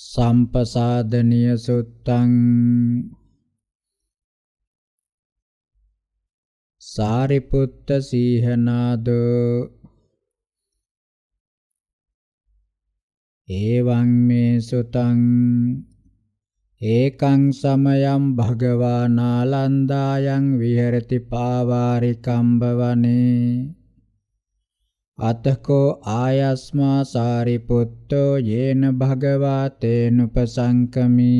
සම්පසාදනීය සුත්තං සාරිපුත්ත සීහනාද එවං මේ සුතං ඒකං සමයං භගවා නාලන්දායන් විහෙරති පාවාරිකම්බවනේ අතකෝ ආයස්මා සාරිපුත්තෝ යේන භගවා තේනුපසංකමි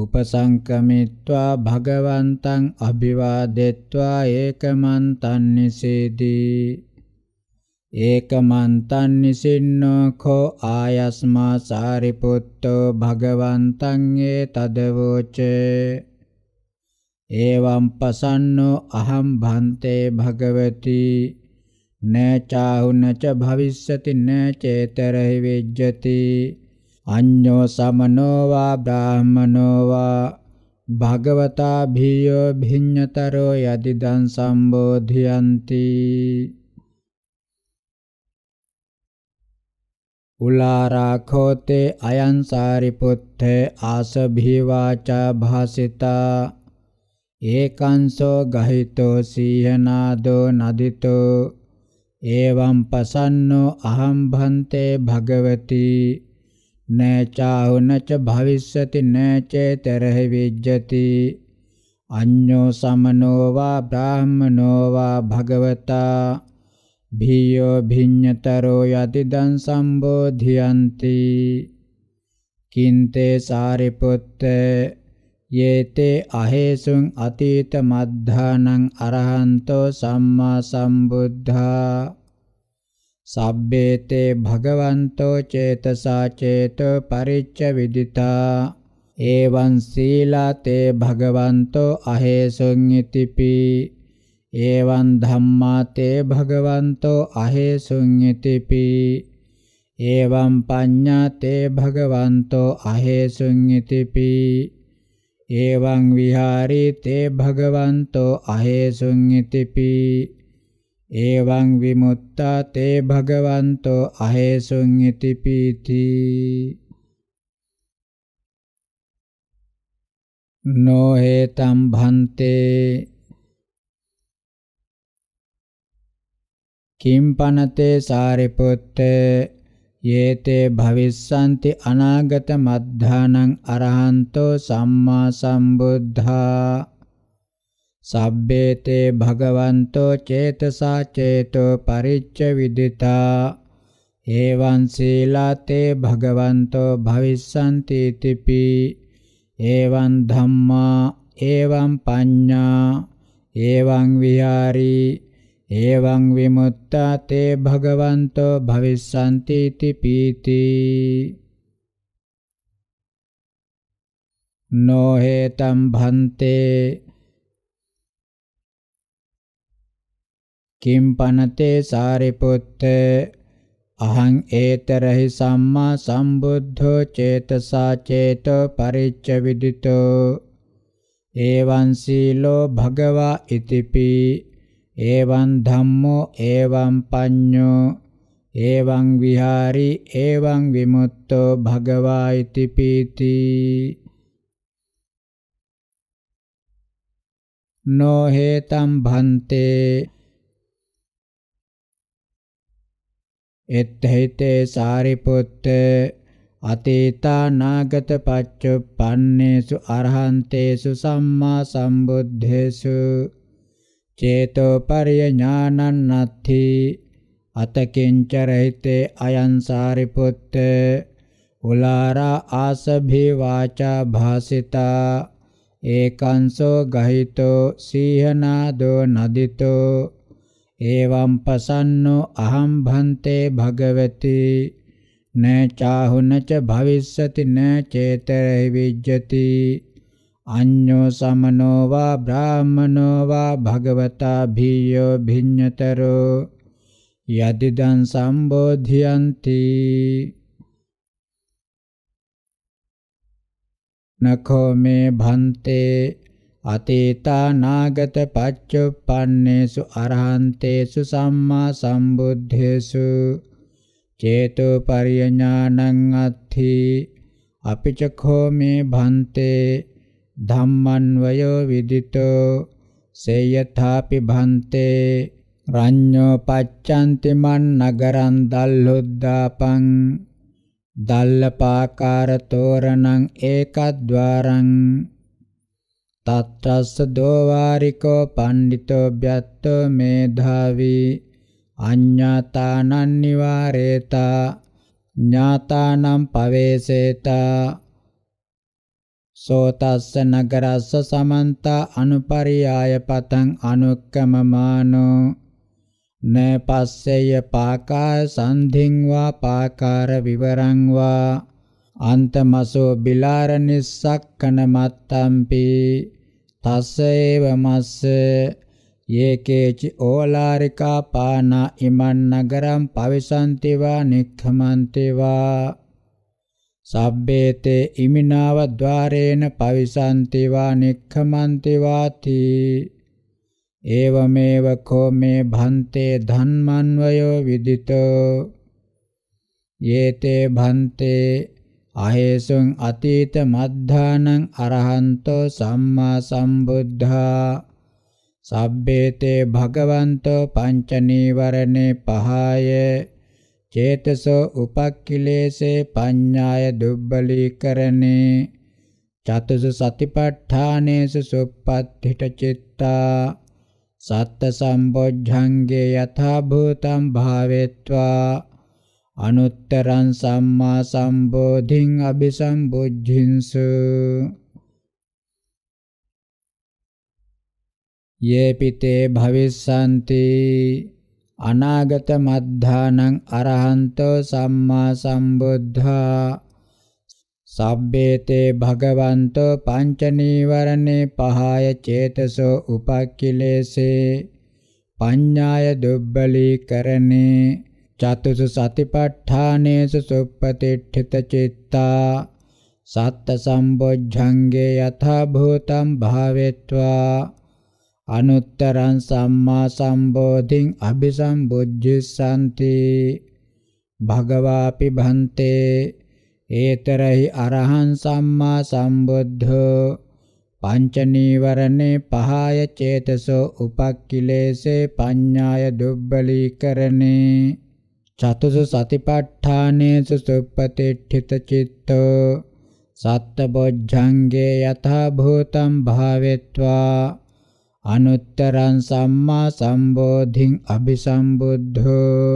උපසංකමිත්වා භගවන්තං අභිවාදෙත්වා ඒකමන්තං නිසීදී ඒකමන්තං නිසින්නෝ කෝ ආයස්මා සාරිපුත්තෝ භගවන්තං ඒ තදවෝචේ එවම් පසන්නෝ අහම් භන්තේ භගවතී න චාහුන ච භවිස්සති න චේතරහි විජ්ජති අඤ්ඤෝ සමනෝ වා බ්‍රාහමනෝ වා භගවතා භීයෝ භිඤ්ඤතරෝ යදිදං සම්බෝධියಂತಿ උලාරාඛෝතේ අයං සාරිපුත්තේ ආසභීවාචා භාසිතා ඒකංසෝ ගහිතෝ සීහනාදෝ නදිතෝ एवं पसन्नो अहं भन्ते भगवति न चाहु न च भविष्यति न चेतरहि विज्जति අඤ්ඤෝ සමනෝ වා බ්‍රාහ්මනෝ වා භගවතා භීයෝ භිඤ්ඤතරෝ යතිදං සම්බෝධියಂತಿ කින්තේ සාරිපුත්ත යේතේ අහේසුං අතීත මද්ධානං අරහන්තෝ සම්මා සම්බුද්ධා සබ්බේතේ භගවන්තෝ චේතසා චේතෝ පරිච්ඡ විදිතා එවං සීලා තේ භගවන්තෝ අහේසුං ඉතිපි එවං ධම්මා තේ භගවන්තෝ අහේසුං ඉතිපි එවං පඤ්ඤා තේ භගවන්තෝ අහේසුං ඉතිපි එවං විහාරීතේ භගවන්තෝ අහේසුං ඉතිපි එවං විමුත්තා තේ භගවන්තෝ අහේසුං ඉතිපීති නොහෙතම් භන්තේ කිම්පනතේ සාරිපුත්තේ යේතේ භවිස්සanti අනාගත මද්ධානං අරහන්තෝ සම්මා සම්බුද්ධා සබ්බේතේ භගවන්තෝ චේතසා චේතෝ පරිච්ඡ විදිතා එවං සීලාතේ භගවන්තෝ භවිස්සanti තිපි එවං ධම්මා එවං පඤ්ඤා එවං විහාරී එවං විමුත්තා තේ භගවන්තෝ භවිස්සanti इति පීති නොහෙතම් භන්තේ කිම් පනතේ සාරිපුත්ත අහං ඒතරහි සම්මා සම්බුද්ධෝ චේතසා චේතෝ පරිච්ඡ විදිතෝ එවං සීලෝ භගවා ඉතිපි එවං ධම්මෝ එවං පඤ්ඤෝ එවං විහාරි එවං විමුක්තෝ භගවා इति පීති නෝ හේතම් භන්තේ එත්තේතේ සාරිපුත්ත අතීතා නාගත පච්චුප්පන්නේසු අරහන්තේසු සම්මා සම්බුද්දේසු චේතෝපරිය ඥානං නත්ථි අතකින්ච රහිතේ අයං සාරිපුත්ත උලාරා ආසභේ වාචා භාසිතා ඒකංසෝ ගහිතෝ සීහනාදෝ නදිතෝ එවං පසන්නෝ අහම් භන්තේ භගවති න චාහුනච භවිස්සති න චේතරෙහි විජ්ජති අඤ්ඤෝ සමනෝ වා බ්‍රාහමනෝ වා භගවතා භීයෝ භිඤ්ඤතරෝ යදිදං සම්බෝධියಂತಿ නඛෝ මේ භන්තේ අතීතා නාගත පච්චුප්පන්නේසු අරහන්තේසු සම්මා සම්බුද්ධේසු චේතෝ පරියඥානං අත්ථි අපිචඛෝ මේ භන්තේ ධම්මං වයෝ විදිතෝ සේයථාපි භන්තේ රඤ්ඤෝ පච්ඡන්ති මන් නගරං දල්හොද්දාපං දල්ලපාකාර තෝරණං ඒකද්වාරං තත්‍රස්ස දෝවාරිකෝ පණ්ඩිතෝ බ්‍යත්තෝ මේධාවි අඤ්ඤාතානන් නිවාරේතා ඥාතානම් පවේසේතා සෝතස්ස නගරස්ස සමන්තා අනුපරියාය පතං අනුක්කමමානෝ නේ පස්සේය පාකාය සන්ධින් වා පාකාර විවරං වා අන්තමසෝ බිලාර නිස්සක්කන මත්තම්පි තස්සේව මස්ස යේකේචි ඕලාරිකා පානා ඉමන් නගරම් පවිසන්තිවා නික්ඛමන්තිවා සබ්බේතේ ඉමිනාව ద్వාරේන පවිසන්ති වා නික්ඛමන්ති වාති ඒවමේව කෝ මේ භන්තේ ධම්මන්වයෝ විදිතෝ යේතේ භන්තේ අහේසුං අතීත මද්ධානං අරහන්තෝ සම්මා සම්බුද්ධා සබ්බේතේ භගවන්තෝ පංච නීවරණේ පහය චේතසෝ උපක්ඛිලේසේ පඤ්ඤාය දුබ්බලීකරණේ චතුස සතිපට්ඨානේස සුප්පත්තිට චිත්තා සත්ත සම්බොජ්ජංගේ යථා භූතං භාවෙත්වා අනුත්තරං සම්මා සම්බෝධින් අபிසම්බුද්ධින්සු යේපිතේ භවිස්සanti අනාගත මද්ධානං අරහන්තෝ සම්මා සම්බුද්ධා සබ්බේතේ භගවන්තෝ පංච නීවරණේ පහය චේතසෝ උපක්ඛිලේසේ පඤ්ඤාය දුබ්බලීකරණේ චතුසු සතිපට්ඨානේසු සුප්පතිට්ඨිත චිත්තා සත්ත සම්බොජ්ජංගේ යථා භූතං භාවෙත්වා අනුත්තරං සම්මා සම්බෝධින් අபிසම්බුද්ධිසanti භගවාපි භන්තේ ඒතරහි අරහං සම්මා සම්බුද්ධෝ පංච නීවරණේ පහය චේතසෝ උපක්ඛිලේසේ පඤ්ඤාය දුබ්බලීකරණේ චතුසු සතිපට්ඨානේසු සුප්පතිට්ඨිත චිත්තෝ සත්තබොජ්ජංගේ යථා භූතං භාවෙත්වා අනුත්තරං සම්මා සම්බෝධින් අபிසම්බුද්ධෝ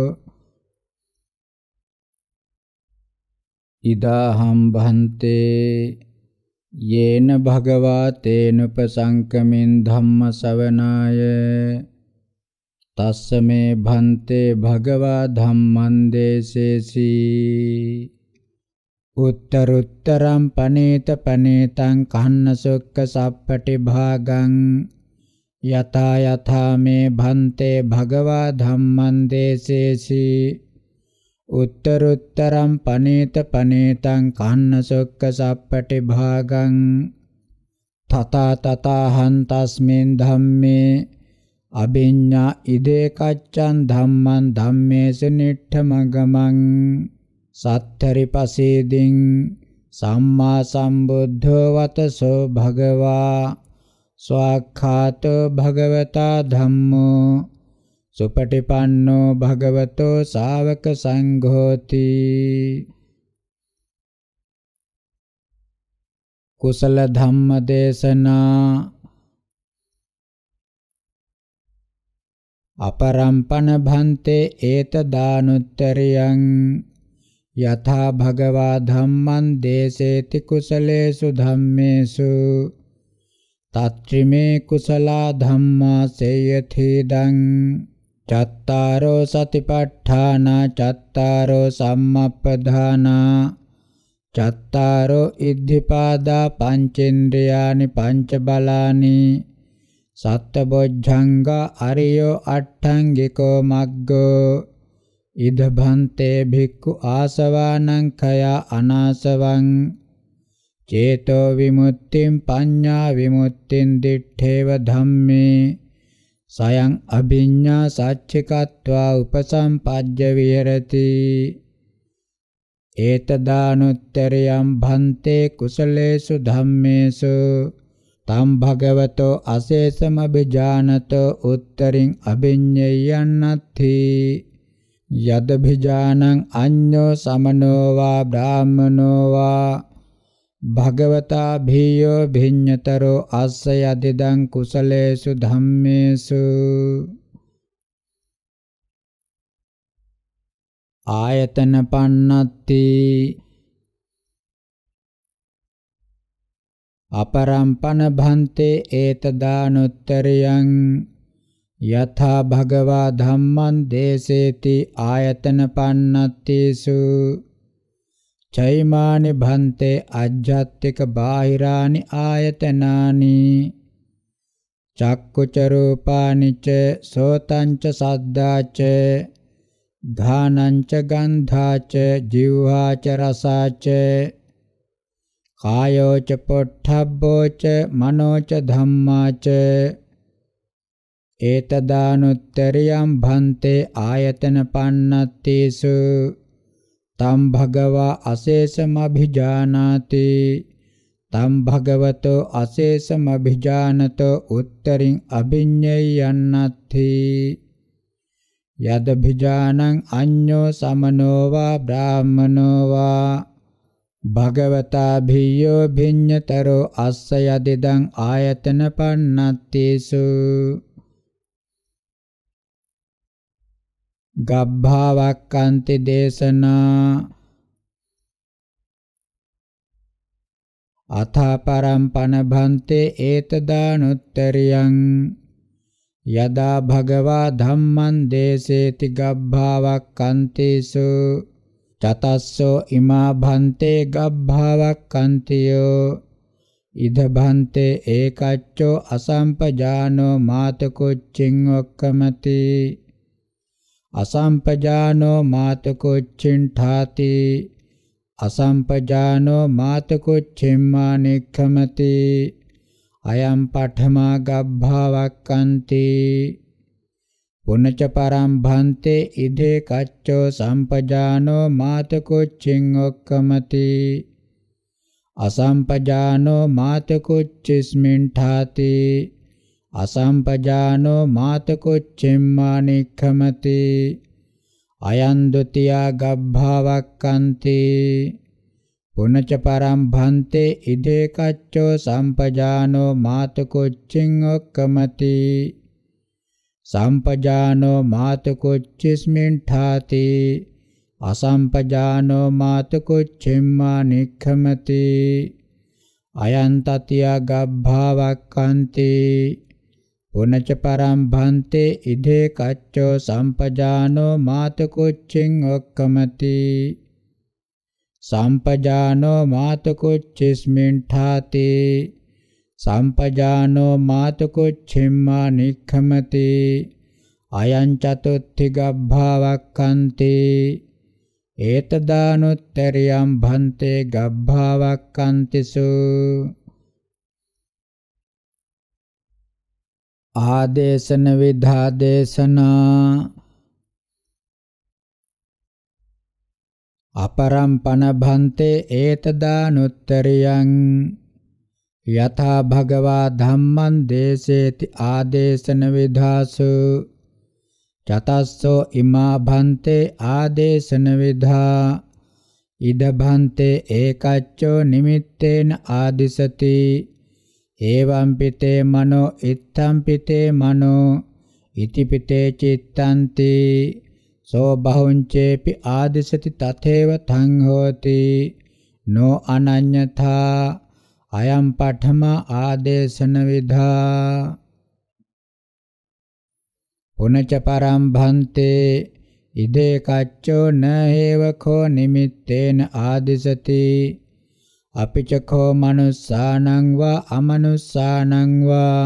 ඉදාහම් භන්තේ යේන භගවා තේනුපසංකමින් ධම්ම සවනාය තස්ස මේ භන්තේ භගවා ධම්මං දේසේසී උත්තරුත්තරම් පනේත පනේතං කන්න සොක්ක සප්පටි භාගං යතා යථා මේ භන්තේ භගවා ධම්මං දේසේසි උත්තරුත්තරම් පනේත පනේතං කන්න සොක්ක සප්පටි භාගං තතා තතා හන්තස්මින් ධම්මේ අභිඤ්ඤා ඉදේ කච්ඡන් ධම්මං ධම්මේස නිට්ඨමගමං සත්තරිපසීදින් සම්මා සම්බුද්ධෝ වතසෝ භගවා ස්වාක්ඛාතෝ භගවතා ධම්මෝ සුපටිපන්නෝ භගවතෝ ශාවක සංඝෝති කුසල ධම්ම දේශනා අපරම්පන භන්තේ ඒත දානුත්තරියං යථා භගවා ධම්මං දේසේති කුසලේසු ධම්මේසු තත්ත්‍රිමේ කුසලා ධම්මා සේයතිදං චත්තාරෝ සතිපට්ඨාන චත්තාරෝ සම්මප්පධාන චත්තාරෝ ඉද්ධිපාදා පංචේන්ද්‍රයානි පංච බලානි සත්තබොජ්ජංග අරියෝ අට්ඨංගිකෝ මග්ගෝ ඉදභන්තේ භික්ඛු ආසවානං khaya අනාසවං චේතෝ විමුක්තිං පඤ්ඤා විමුක්තිං දිත්තේව ධම්මේ සයං අභිඤ්ඤා සච්චිකत्वा උපසම්පජ්ජ විහෙරති ඒතදානුත්තරියම් භන්තේ කුසලේසු ධම්මේසු තම් භගවතෝ අශේෂම බිජානතෝ උත්තරින් අභිඤ්ඤයන්නත්ථි යද බිජානං අඤ්ඤෝ සමනෝ වා බ්‍රාහමනෝ වා භගවතා භීයෝ භිඤ්ඤතරෝ ආස්සය දිදං කුසලේසු ධම්මේසු ආයතන පන්නත්ති අපරම්පන භන්තේ ඒතදානුත්තරියං යථා භගවා ධම්මං දේසේති ආයතන පන්නත්තිසු චෛමානි භන්තේ අජ්ජත්තික බාහිරානි ආයතනානි චක්කුච රූපානිච සෝතංච සද්දාච ඝානංච ගන්ධාච ජීවාච රසාච කායෝච පොට්ඨබ්බෝච මනෝච ධම්මාච ඒතදානුත්තරියම් භන්තේ ආයතන පන්නත්තේසු තම් භගවා අශේෂමභිජානාති තම් භගවතෝ අශේෂමභිජානතෝ උත්තරින් අභිඤ්ඤය යන්නත්ති යදභිජානං අඤ්ඤෝ සමනෝ වා බ්‍රාහමනෝ වා භගවතා භියෝ භිඤ්ඤතරෝ අස්ස යදිදං ආයතන පන්නත්තේසු ගබ්භාවක්කන්ති දේශනා අථාපරම්පන භන්තේ ඒතදානුත්තරියං යදා භගවා ධම්මං දේසේති ගබ්භාවක්කන්තිසු චතස්සෝ ඉමා භන්තේ ගබ්භාවක්කන්තියෝ ඉද භන්තේ ඒකච්චෝ අසම්පජානෝ මාතකුච්චින් ඔක්කමති අසම්පජානෝ මාතකොච්චින්ඨාති අසම්පජානෝ මාතකොච්චෙම්මානෙක්ඛමති අයම් පඨමා ගබ්භාවක්කන්ති පුනච පරම්භන්තේ ඉදේ කච්චෝ සම්පජානෝ මාතකොච්චින් ඔක්කමති අසම්පජානෝ මාතකොච්චිස්මින්ඨාති අසම්පජානෝ මාතකොච්චෙම්මානෙක්ඛමති අයං ဒ ුතියා ගබ්භාවක්칸ති පුනච පරම් භන්තේ ඉදේ කච්චෝ සම්පජානෝ මාතකොච්චින් ඔක්කමති සම්පජානෝ මාතකොච්චිස්මින් ඨාති අසම්පජානෝ මාතකොච්චෙම්මා නික්ඛමති අයන් තතිය ගබ්භාවක්칸ති පුනච පරම්භන්තේ ඉදේ කච්චෝ සම්පජානෝ මාතකුච්චින් ඔක්කමති සම්පජානෝ මාතකුච්චිස්මින් ඨාති සම්පජානෝ මාතකුච්චිම්මා නික්ඛමති අයං චතුත්ථි ගබ්භාවක්ඛන්ති ඒතදානුත්තරියම් භන්තේ ගබ්භාවක්ඛන්තිසු ආදේශන විධාදේශනා අපරම්පන භන්තේ ඒතදානුත්තරියං යථා භගවා ධම්මං දේසේති ආදේශන විධාසු චතස්සෝ ඉමා භන්තේ ආදේශන විධා ඉද භන්තේ ඒකච්චෝ නිමිත්තේන ආදිසති ඒවම් පිතේ මනෝ ඉත්තම් පිතේ මනෝ ඉති පිතේ චිත්තන්ති සෝ බහුංචේපි ආදිසති තතේව තං හෝති නෝ අනඤ්‍යතා අයම් පඨම ආදේශන විධා පුනච පරම් භන්තේ ඉදේ කච්චෝ නේව කෝ නිමිත්තේන ආදිසති අපිචකෝ මනුස්සානං වා අමනුස්සානං වා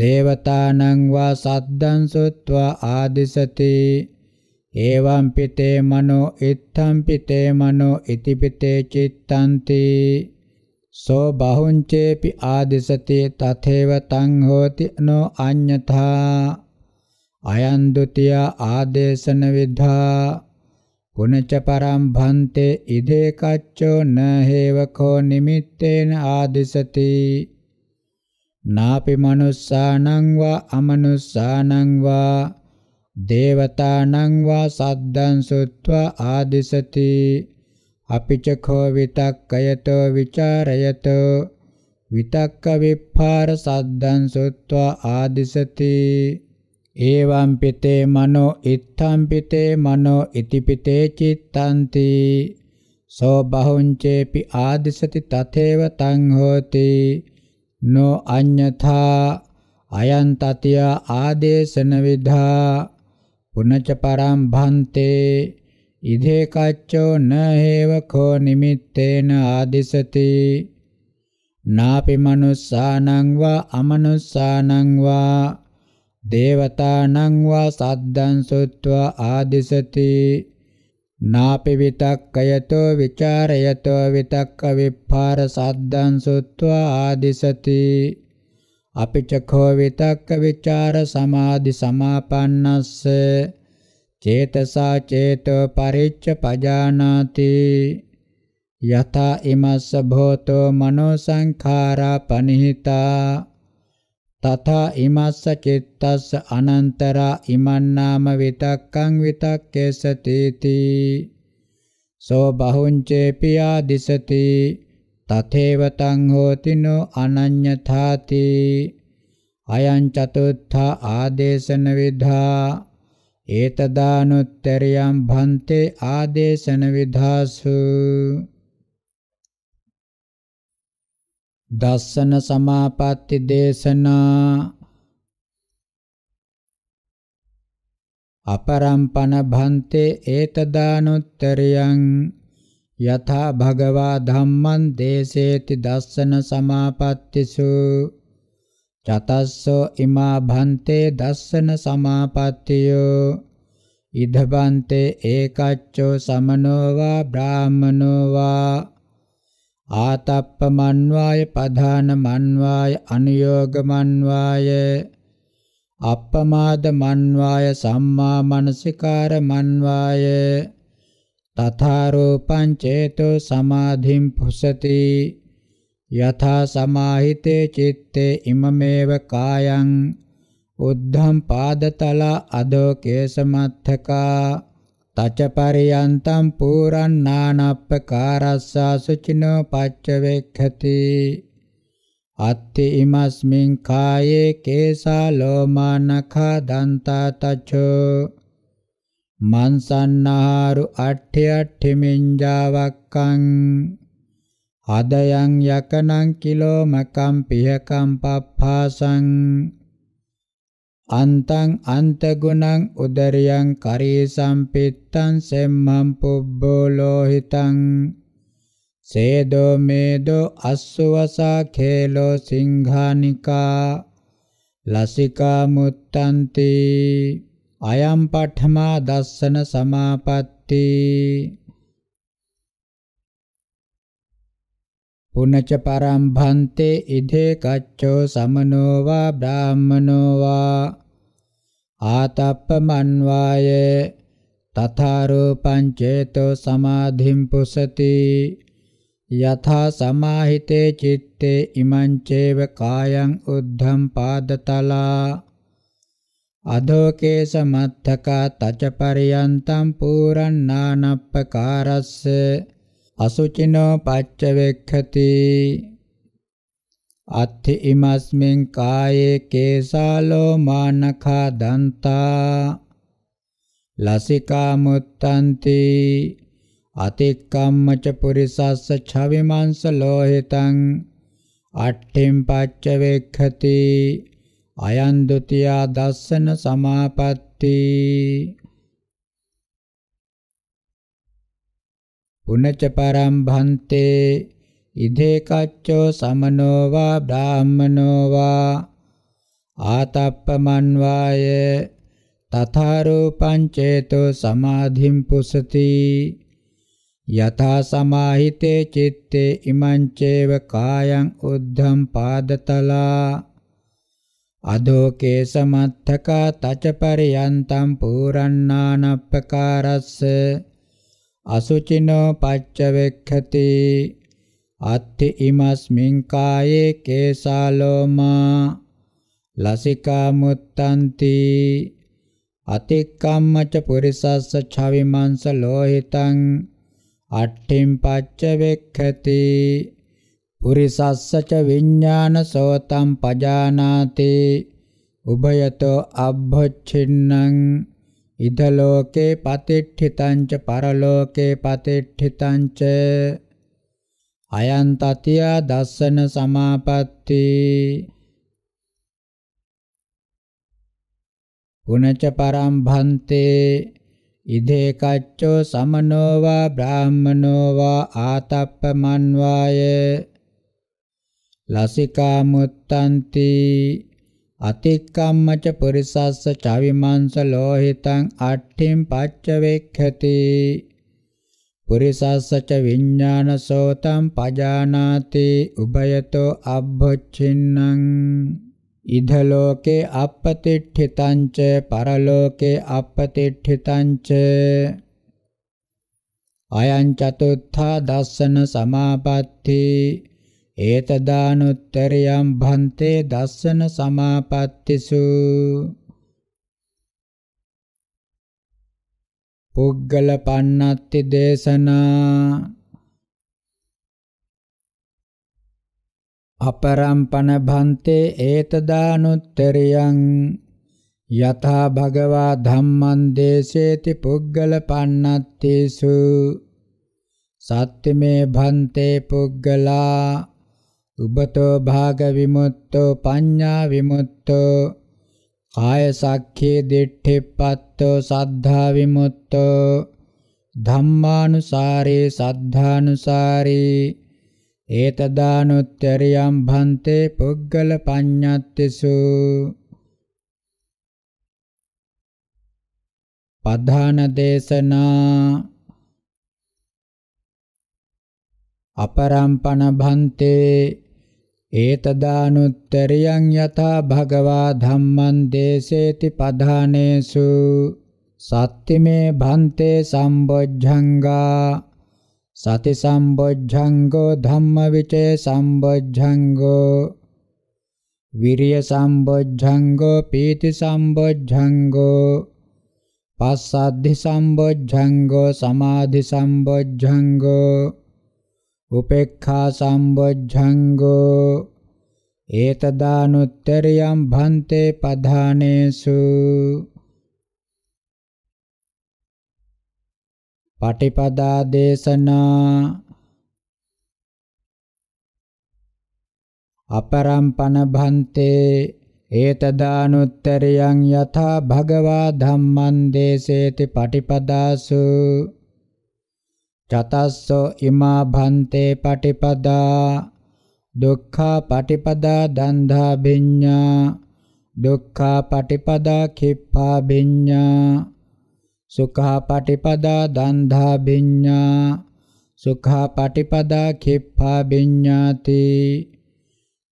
දේවතානං වා සද්දං සුත්වා ආදිසති ඒවම් පිතේ මනෝ ඉත්තම් පිතේ මනෝ ඉති පිතේ චිත්තන්ති සෝ බහුංචේපි ආදිසති තථේව තං හෝති නෝ අඤ්ඤතා අයන් ဒ ුතිය ආදේශන විද්ධා පුනච්ච පරම් භන්තේ ඉදේ කච්චෝ න හේවකෝ නිමිත්තේන ආදිසති නාපි මනුස්සානං වා අමනුස්සානං වා දේවතානං වා සද්දං සුත්වා ආදිසති අපිච කෝ විතක්කයතෝ විචාරයතෝ විතක්ක විප්පාර සද්දං සුත්වා ආදිසති ඒවම් පිතේ මනෝ ඉත්තම් පිතේ මනෝ ඉති පිතේ චිත්තන්ති සෝ බහුංචේපි ආදිසති තතේව තං හෝති නෝ අඤ්ඤතා අයං තතිය ආදේශන විධා පුනච පරම් භන්තේ ඉදේ කච්චෝ න හේව කෝ නිමිත්තේන ආදිසති නාපි මනුස්සානං වා අමනුස්සානං වා දේවතානං වා සද්දං සුත්වා ආදිසති නාපි විතක්කයතෝ ਵਿਚාරයතෝ විතක්ක විපාර සද්දං සුත්වා ආදිසති අපිචඛෝ විතක්ක විචාර සමාධි සමාපන්නස්ස චේතසා චේතෝ පරිච්ඡ පජානාති යතා ඉමස්ස භෝතෝ මනෝ සංඛාරා පනිහිතා තථා ඉමස්ස චිත්තස්ස අනන්තරා ඉමන්නාම විතක්කං විතක්කේස තීති සෝ බහුංචේ පියා දිසති තතේව තං හෝති නෝ අනඤ්‍යථාති අයං චතුත්ථ ආදේශන විධා ඒතදානුත්තරියම් භන්තේ ආදේශන විධාසු දස්සන සමාපatti දේශනා අපරම්පන භන්තේ ඒතදානුත්තරියං යථා භගවා ධම්මං දේසේති දස්සන සමාපත්තිසු චතස්සෝ ඉමා භන්තේ දස්සන සමාපත්තියෝ ඉදබන්තේ ඒකච්චෝ සමනෝවා බ්‍රාහමනෝවා ආතප්ප මන්වාය පධාන මන්වාය අනුയോഗ මන්වාය අප්පමාද මන්වාය සම්මා මනසිකාර මන්වාය තථා රූපං චේතෝ සමාධිම් පුසති යථා සමාහිතේ චitte ඉමමේව කායං උද්ධම් පාදතල අදෝ කේසමත්තකා තච පරියන්තම් පුරන්නානප්පකාරස්සා සුචිනෝ පච්චවෙක්ඛති අත්ති ඉමස්මින් කායේ කේසා ලෝමානඛා දන්තා තචෝ මන්සන්නාරු අට්ඨය අට්ඨිමින්ජාවක්කං අදයන් යකනං කිලෝමකම් පියකම් පප්පාසං අන්තං අන්තගුණං උදරියං කරේ සම්පිත්තං සෙම්මං පුබ්බෝ ලෝහිතං සේදෝ මේදෝ අස්සවසා khelo සිංහානිකා ලසිකා මුත්තන්ති අයම් පඨමා දස්සන සමාපatti පුනච පරම්භන්තේ ඉදේ කච්චෝ සමනෝවා බ්‍රාහමනෝවා ආතප්පමන්වාය තථාරූපං චේතෝ සමාධිම් පුසති යථා සමාහිතේ චitte ඉමං චේව කායං උද්ධම් පාදතලා අදෝකේස මත්තකා තච පරියන්තම් පුරන්නානප්පකාරස්ස අසුචිනෝ පච්චවෙක්ඛති අත්ථ ඉමස්මෙන් කායේ කේසාලෝ මානඛා දන්තා ලසිකා මුත්තන්ති අතික්කම්මච පුරිසස්ස ඡවිමංස ලෝහිතං අට්ඨෙන් පච්ච වේක්ඛති අයන් ဒ ුතියා දස්සන සමාපatti පුනච පරම් භන්තේ ඉදේකච්චෝ සමනෝ වා බ්‍රාහමනෝ වා ආතප්පමන් වාය තථාරූපං චේතෝ සමාධිම් පුසති යථා සමාහිතේ චitte ඉමං චේව කායං උද්ධම් පාදතලා අදෝකේ සමත්තකා තච පරියන්තම් පුරන්නානප්පකාරස්ස අසුචිනෝ පච්චවෙක්ඛති අත්ථි ඉමස්මින් කායේ කේසාලෝමා ලසිකා මුත්තන්ති අතික්කම්මච පුරිසස්ස ඡවිමන්ස ලෝහිතං අට්ඨින් පච්ච වෙක්ඛති පුරිසස්ස ච විඥාන සෝතම් පජානාති උභයතෝ අබ්බච්චින්නම් ඉද ලෝකේ පතිට්ඨිතං ච පරලෝකේ පතිට්ඨිතං ච අයං තතිය දස්සන සමාපatti පුනච පරම්භන්තේ ඉදේ කච්චෝ සමනෝ වා බ්‍රාහමනෝ වා ආතප්පමන්වාය ලසිකා මුත්තන්ති අතික්කම්මච පුරිසස්ස චවිමංස ලෝහිතං අට්ඨින් පච්ච වෙක්ඛති පුරිසස්සච විඥානසෝතම් පජානාති උභයතෝ අබ්බොච්චින්නම් ඉද ලෝකේ අපතිට්ඨිතං ච පරලෝකේ අපතිට්ඨිතං ච අයං චතුත්ථා දස්සන සමාපatti ඒතදානුත්තරියම් භන්තේ දස්සන සමාපත්තිසු පුද්ගල පන්නත්ති දේශනා අපරම්පන භන්තේ ඒතදානුත්තරියං යථා භගවා ධම්මං දේශේති පුද්ගල පන්නත්තිසු සත්‍යමේ භන්තේ පුද්ගලා උබතෝ භාග විමුක්තෝ පඤ්ඤා විමුක්තෝ කාය සක්ඛේ දිට්ඨිපත්තෝ සද්ධා විමුක්තෝ ධම්මානුසාරේ සද්ධානුසාරේ ඒතදානුත්තරියම් භන්තේ පුග්ගල පඤ්ඤත්තිසු පධාන දේශනා අපරම්පණ භන්තේ ඒතදානුත්තරියං යථා භගවා ධම්මං දේසේති පධානේසු සත්තිමේ භන්තේ සම්බොජ්ජංගා සති සම්බොජ්ජංගෝ ධම්මවිචේ සම්බොජ්ජංගෝ විරිය සම්බොජ්ජංගෝ පීති සම්බොජ්ජංගෝ පස්සද්ධි සම්බොජ්ජංගෝ සමාධි සම්බොජ්ජංගෝ උපේක්ඛා සම්බොජ්ජංගෝ ඒතදානුත්තරියම් භන්තේ පධානේසු පටිපදා දේශනා අපරම්පන භන්තේ ඒතදානුත්තරියං යථා භගවා ධම්මං දේසේති පටිපදාසු චතස්සෝ ඉමා භන්තේ පටිපදා දුක්ඛා පටිපදා දන්ධා භිඤ්ඤා දුක්ඛා පටිපදා කිප්පා භිඤ්ඤා සුඛා පටිපදා දන්ධා භිඤ්ඤා සුඛා පටිපදා කිප්පා භිඤ්ඤාති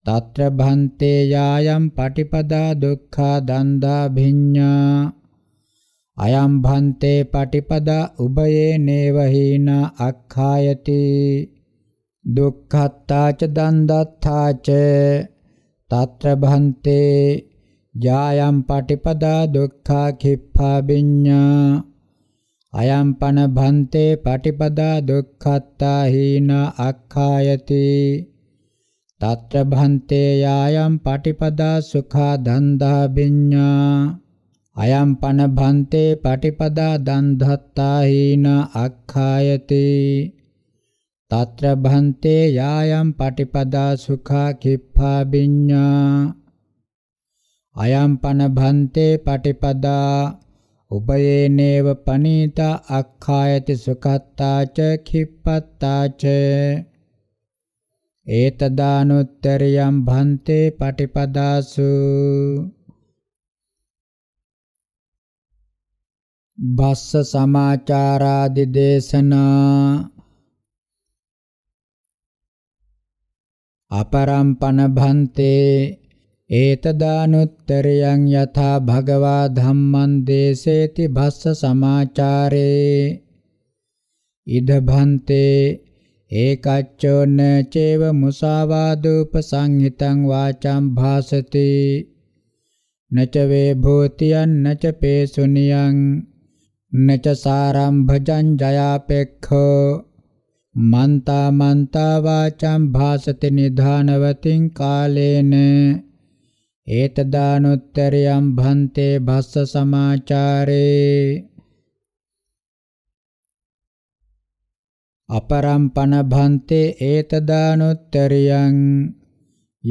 తత్ర భంతే యాయం పటిపద దుఃఖ దందా భిඤ්ඤా අයම් භන්තේ පටිපදා උභයේ නේවහීන අක්ඛායති දුක්ඛත්තාච දන්දත්තාච తත්‍ර භන්තේ ජායම් පටිපදා දුක්ඛා කිප්පා විඤ්ඤා අයම් පන භන්තේ පටිපදා දුක්ඛත්තා හීන අක්ඛායති తත්‍ර භන්තේ යායම් පටිපදා සුඛා දන්දා විඤ්ඤා අයම් පන භන්තේ පටිපදා දන්ධත්තා හීන අක්ඛායති తත්‍ර භන්තේ යායම් පටිපදා සුඛා කිප්පා විඤ්ඤා අයම් පන භන්තේ පටිපදා උපයේනේව පනීත අක්ඛායති සුඛත්තාච කිප්පත්තාච ඒතදානුත්තරියම් භන්තේ පටිපදාසු බස්ස සමාචාරාදි දේශනා අපරම්පන භන්තේ ඒතදානුත්තරයන් යථා භගවා ධම්මං දේසේති බස්ස සමාචාරේ ඉද භන්තේ ඒකච්චෝන චේව මුසාවාදූප සංහිතං වාචං භාසති නච වේ භූතියන් නච පේසුනියං නච සාරම් භජං ජයාපෙක්ඛ මන්තා මන්තා වාචං භාසති නිධානවතින් කාලේන ඒතදානුත්තරියම් භන්තේ භස්ස සමාචාරේ අපරම්පන භන්තේ ඒතදානුත්තරියං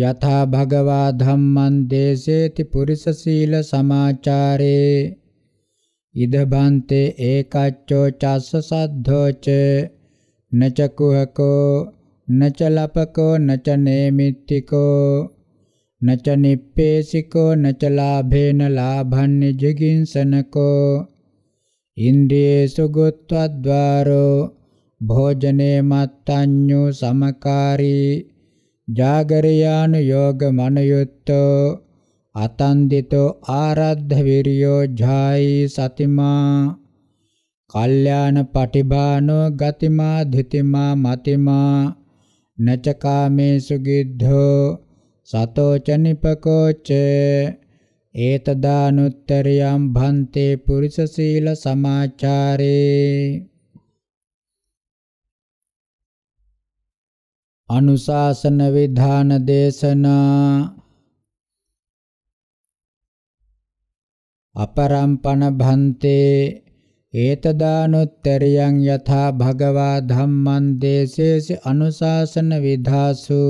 යථා භගවා ධම්මං දේසේති පුරිස සීල සමාචාරේ ඉද බන්තේ ඒකච්චෝ චස්ස සද්ධෝච නච කුහකෝ නච ලපකෝ නච නේමිත්තිකෝ නච නිප්පේසිකෝ නච ලාභේන ලාභන්නේ ජිගින්සනකෝ ඉන්ද්‍රියේසු ගොත්වද්වාරෝ භෝජනේ මත්තඤ්ඤු සමකාරී ජාගරයානු යෝග මනයුත්තෝ අතන්දිතෝ ආරද්ධ විරියෝ ඡායි සතිමා කල්යාණ පටිභානෝ ගතිමා ධිතිමා මතිමා නචකාමේසු ගිද්ධෝ සතෝ චනිපකෝච ඒතදානුත්තරියම් භන්තේ පුරිස සීල සමාචාරේ අනුශාසන විධාන දේශනා අපරම්පන භන්තේ ඒතදානුත්තරියං යථා භගවා ධම්මං දේසේසි අනුශාසන විධාසු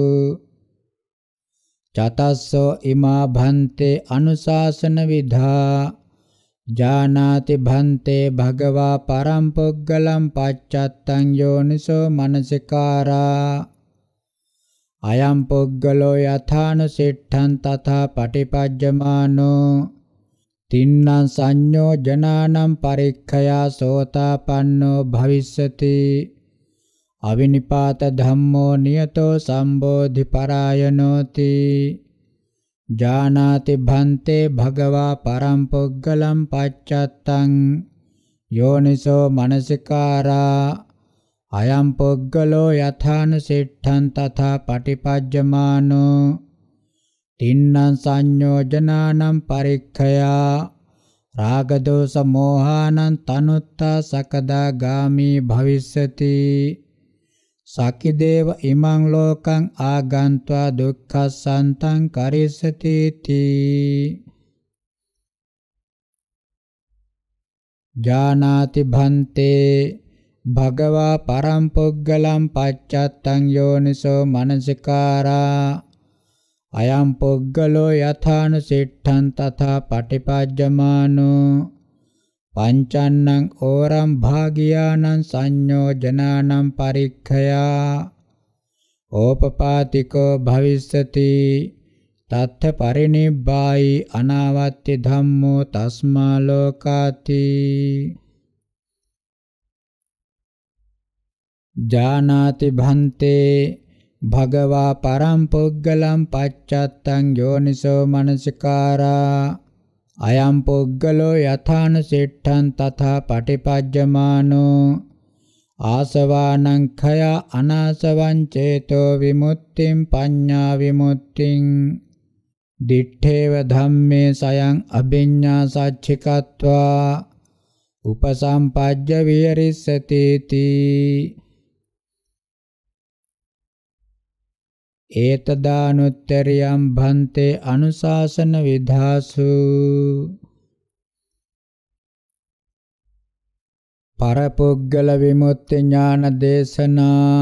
චතස්සෝ ඉමා භන්තේ අනුශාසන විධා ජානාති භන්තේ භගවා පරම්පොග්ගලම් පච්චත්තං යෝනිසෝ මනසිකාරා අයම් පොග්ගලෝ යථානුසිට්ඨං තථා පටිපජ්ජමානෝ තින්නම් සංඤෝ ජනානම් පරික්ඛයා සෝතාපන්නෝ භවිස්සති අවිනිපාත ධම්මෝ නියතෝ සම්බෝධි පරායනෝති ජානාති භන්තේ භගවා පරම්පොග්ගලම් පච්චත්තං යෝනිසෝ මනසිකාරා අයම් පොග්ගලෝ යථාන සිට්ඨං තථා පටිපජ්ජමානෝ තින්නම් සංයෝජනානම් පරික්ඛයා රාග දෝෂ මෝහානං තනුත්තා සකදාගාමි භවිස්සති සකිදේව ඉමං ලෝකං ආගන්त्वा දුක්ඛසන්තං කරිස්සති තී ජානාති භන්තේ භගවා පරම්පොග්ගලම් පච්චත්තං යෝනිසෝ මනසිකාරා අයම් පොග්ගලෝ යථානු සිට්ඨං තථා පටිපජ්ජමානෝ පංචන්නං ඕරම් භාගියානං සංයෝජනානම් පරික්ඛයා ඕපපාතිකෝ භවිස්සති තත්ථ පරිනිබ්බායි අනාවත්‍ය ධම්මෝ තස්මා ලෝකාති ජානාති භන්තේ භගවා පරම්පොග්ගලම් පච්චත්තං යෝනිසෝ මනසිකාරා අයම් පොග්ගලෝ යථාන සිට්ඨං තථා පටිපජ්ජමානෝ ආසවානං khය අනාසවං චේතෝ විමුක්තිං පඤ්ඤා විමුක්තිං දිඨේව ධම්මේ සයං අභිඤ්ඤා සච්චිකत्वा උපසම්පජ්ජ විහෙරිස්සති තී ඒතදානුත්තරියම් භන්තේ අනුශාසන විධාසු පරපුග්ගල විමුක්ති ඥාන දේශනා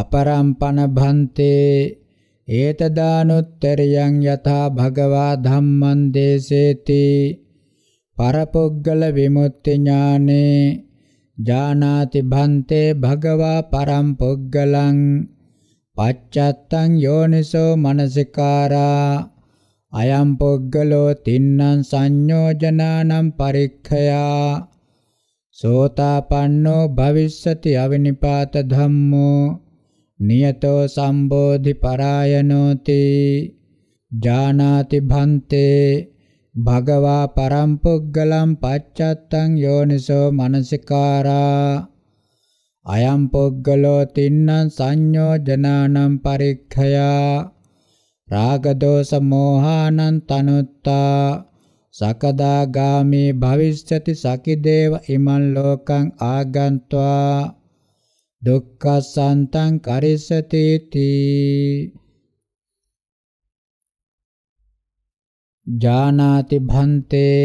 අපරම්පන භන්තේ ඒතදානුත්තරියං යථා භගවා ධම්මං දේසේති පරපුග්ගල විමුක්ති ඥානේ ජානාති භන්තේ භගවා පරම් පුග්ගලං පච්චත්තං යෝනිසෝ මනසිකාරා අයම් පුග්ගලෝ තින්නම් සංයෝජනානම් පරික්ඛයා සෝතාපන්නෝ භවිස්සති අවිනිපාත ධම්මෝ නියතෝ සම්බෝධි පරායනෝති ජානාති භන්තේ භගවා පරම්පොග්ගලම් පච්චත්තං යෝනිසෝ මනසිකාරා අයම් පොග්ගලෝ තින්නං සංයෝජනානම් පරික්ඛයා රාග දෝෂ මෝහානං තනුත්තා සකදාගාමි භවිෂ්‍යති සකිදේව ඉමන් ලෝකං ආගන්त्वा දුක්ඛ සන්තං කරිස්සති තී ජානාති භන්තේ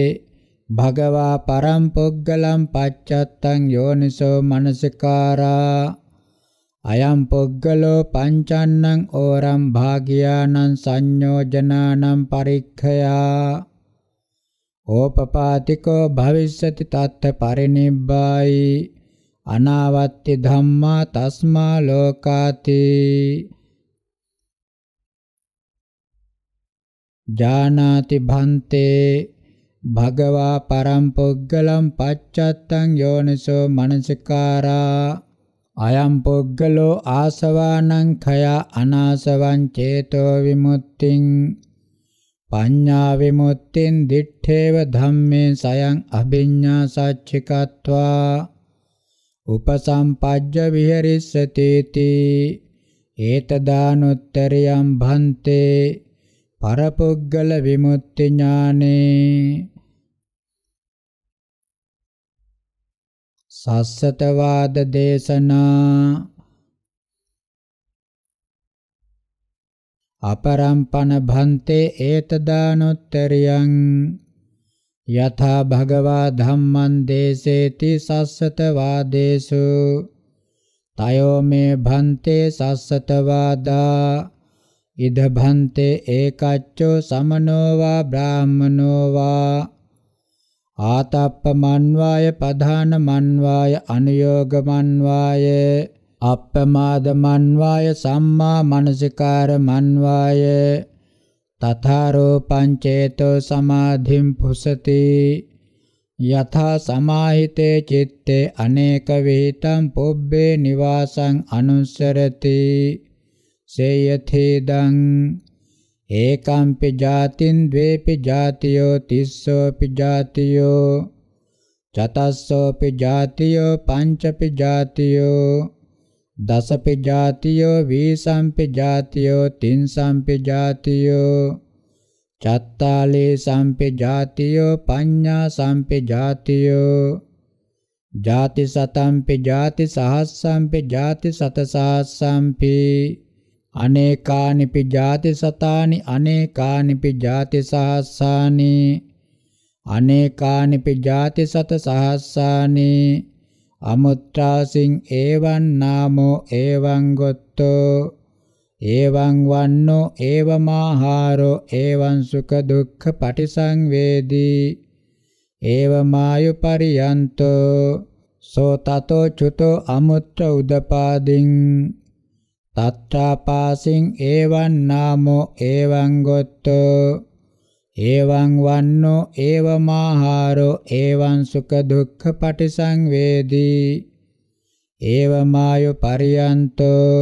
භගවා පරම්පොග්ගලම් පච්චත්තං යෝනිසෝ මනසිකාරා අයම් පොග්ගලෝ පංචන්නං ඕරම් භාගියානං සංයෝජනානම් පරික්ඛයා ඕපපාතිකෝ භවිස්සති තත්ත පරිනිබ්බායි අනාවත්ති ධම්මා තස්මා ලෝකාති ජානාති භන්තේ භගවා පරම්පොග්ගලම් පච්චත්තං යෝනිසෝ මනසිකාරා අයම් පොග්ගලෝ ආසවානං khaya අනාසවං චේතෝ විමුක්තිං පඤ්ඤා විමුක්තින් දිත්තේව ධම්මේ සයං අභිඤ්ඤා සච්චිකत्वा උපසම්පජ්ජ විහෙරිස්සතේති ඒතදානුත්තරියම් භන්තේ පරපුද්ගල විමුක්ති ඥානේ සස්සතවාද දේශනා අපරම්පන භන්තේ ඒතදානොත්තරියං යථා භගවා ධම්මං දේසේති සස්සතවාදේසු තයෝ මේ භන්තේ සස්සතවාදා ඉද භන්තේ ඒකච්චෝ සමනෝ වා බ්‍රාහමනෝ වා ආතප්පමන්වාය පධානමන්වාය අනුയോഗමන්වාය අප්පමාදමන්වාය සම්මා මනසිකාරමන්වාය තථාරෝ පංචේතෝ සමාධිම් පුසති යථා සමාහිතේ චිත්තේ අනේක විහිතම් පොබ්බේ නිවාසං අනුසරති සේයතේදං ඒකම්පි ජාතින් ද්වේපි ජාතියෝ තිස්සෝපි ජාතියෝ චතස්සෝපි ජාතියෝ පංචපි ජාතියෝ දසපි ජාතියෝ වීසම්පි ජාතියෝ තින්සම්පි ජාතියෝ චත්තාලේ සම්පි ජාතියෝ පඤ්ඤා සම්පි ජාතියෝ ජාති සතම්පි ජාති සහස්සම්පි ජාති සතසහස්සම්පි අනේකානිපි ජාති සතානි අනේකානිපි ජාති සහස්සානි අනේකානිපි ජාති සත සහස්සානි අමුත්‍රාසින් ඒවං නාමෝ ඒවං ගොත්තෝ ඒවං වන්නෝ ඒවමාහාරෝ ඒවං සුඛ දුක්ඛ පටිසංවේදී ඒවමායු පරියන්තෝ සෝ තතෝ චුතෝ අමුත්‍ර උදපාදින් තත්තාපාසින් ඒවං නාමෝ ඒවං ගොත්තෝ ඒවං වන්නෝ ඒවමාහාරෝ ඒවං සුඛ දුක්ඛ පටිසංවේදී ඒවමායු පරියන්තෝ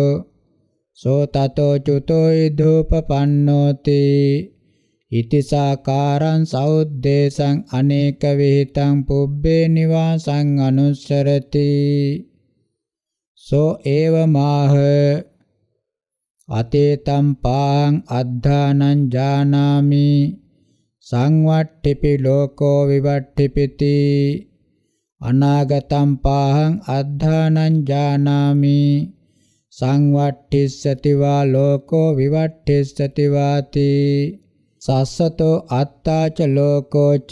සෝ තතෝ චුතෝ ඉදූපපන්නෝති ඉතිසාකාරං සෞද්දේශං අනේක විಹಿತං පුබ්බේ නිවාසං අනුස්සරති සෝ ඒවමාහ අතේතම් පාං අද්ධානං ජානාමි සංවට්ඨිපි ලෝකෝ විවට්ඨිපති අනාගතම් පාහං අද්ධානං ජානාමි සංවට්ඨිස්සති වා ලෝකෝ විවට්ඨිස්සති වාති සස්සතෝ අත්තාච ලෝකෝච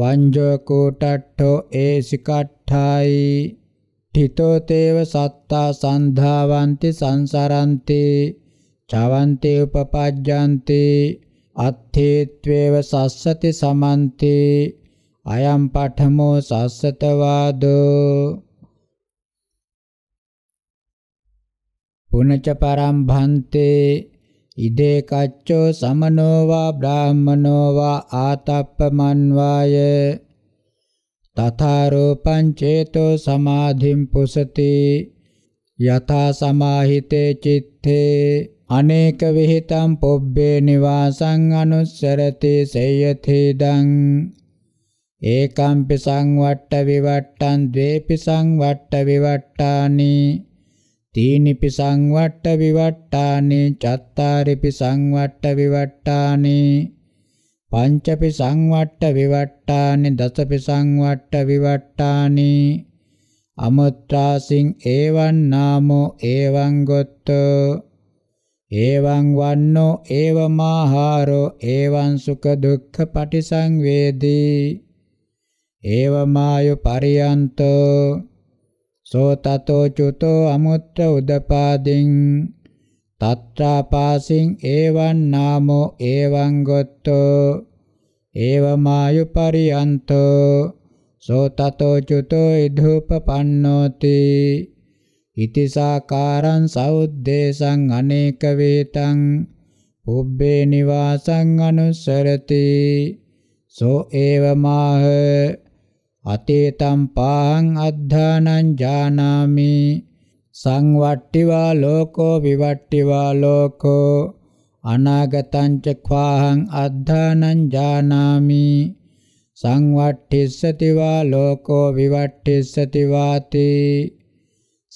වංජෝ කූටට්ඨෝ ඒසිකට්ඨායි තිතෝ තේව සත්තා සන්ධාවන්ති සංසරන්ති චවන්ති උපපජ්ජන්ති අත්ථේත්වේව සස්සති සමන්ති අයම් පඨමෝ සස්සතවාදෝ පුනච පරම් භන්තේ ඉදේ කච්චෝ සමනෝ වා බ්‍රාහමනෝ වා ආතප්පමන්වාය තථා රූපං චේතෝ සමාධිම් පුසති යථා සමාහිතේ චිත්තේ අනේක විಹಿತම් පොබ්බේ නිවාසං අනුස්සරති සේයතිදං ඒකම්පි සංවට්ඨ විවට්ටං ද්වේපි සංවට්ඨ විවට්ටානි තීනිපි සංවට්ඨ විවට්ටානි චත්තාරිපි සංවට්ඨ විවට්ටානි පංචපි සංවට්ට විවට්ටානි දසපි සංවට්ට විවට්ටානි අමත්‍රාසින් ඒවං නාමෝ ඒවං ගොත්තෝ ඒවං වන්නෝ ඒවමාහාරෝ ඒවං සුඛ දුක්ඛ පටිසංවේදී ඒවමායු පරියන්තෝ සෝ තතෝ චුතෝ අමුත්‍ර උදපාදින් තත්‍රාපාසින් ඒවං නාමෝ ඒවං ගොත්තෝ ඒවමායු පරියන්තෝ සෝ තතෝ චුතෝ ඉදුපපන්නෝති ඉතිසාකාරං සෞද්දේශං අනේක වේතං උබ්බේ නිවාසං අනුසරති සෝ ඒවමාහ අතේතම් පාං අද්ධානං ජානාමි සංවට්ටිවා ලෝකෝ විවට්ටිවා ලෝකෝ අනාගතං ච ඛවාහං අද්ධානං ජානාමි සංවට්ඨිස්සති වා ලෝකෝ විවට්ඨිස්සති වාති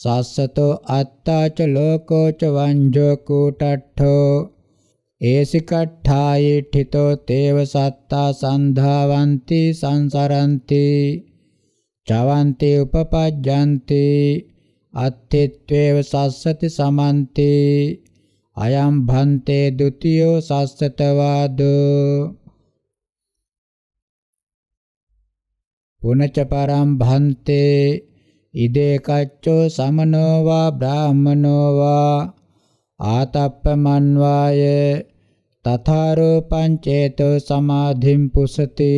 සස්සතෝ අත්තා ච ලෝකෝ ච වංජෝ කුටට්ඨෝ ඒසිකට්ඨායේ ඨිතෝ තේව සත්තා සන්ධාවಂತಿ සංසරಂತಿ චවಂತಿ උපපජ්ජಂತಿ අත්ථිත්වේව සස්සති සමන්ති අයම් භන්තේ ဒ ුතියෝ සස්සතවාදෝ පුනච පරම් භන්තේ ඉදේ කච්චෝ සමනෝ වා බ්‍රාහමනෝ වා ආතප්පමන්වාය තථාරෝ පංචේතෝ සමාධිම් පුසති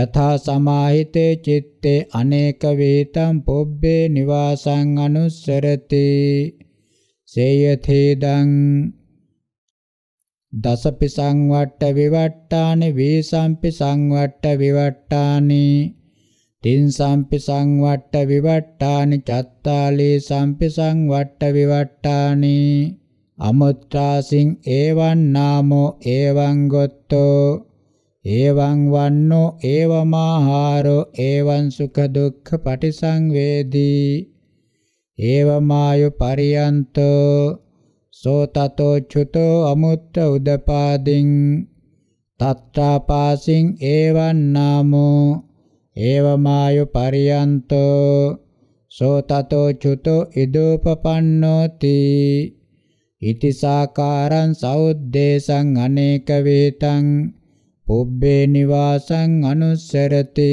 යථා සමාහිතේ චitte අනේක වේතම් පොබ්බේ නිවාසං අනුස්සරති සේයතේදං දසපි සංවට්ට විවට්ටානි වේසම්පි සංවට්ට විවට්ටානි තින්සම්පි සංවට්ට විවට්ටානි චත්තාලේ සම්පි සංවට්ට විවට්ටානි අමුත්‍රාසින් ඒවං නාමෝ ඒවං ගොත්තෝ එවං වන්නෝ එවමාහාරෝ එවං සුඛ දුක්ඛ පටිසංවේදී එවමායු පරියන්තෝ සෝ තතෝ චුතෝ අමුත්ත උදපාදින් තත්තාපාසින් එවං නාමෝ එවමායු පරියන්තෝ සෝ තතෝ චුතෝ ඉදෝපපන්නෝති ඉතිසාකාරං සෞද්දේශං අනේක වේතං පුබ්බේ නිවාසං අනුස්සරති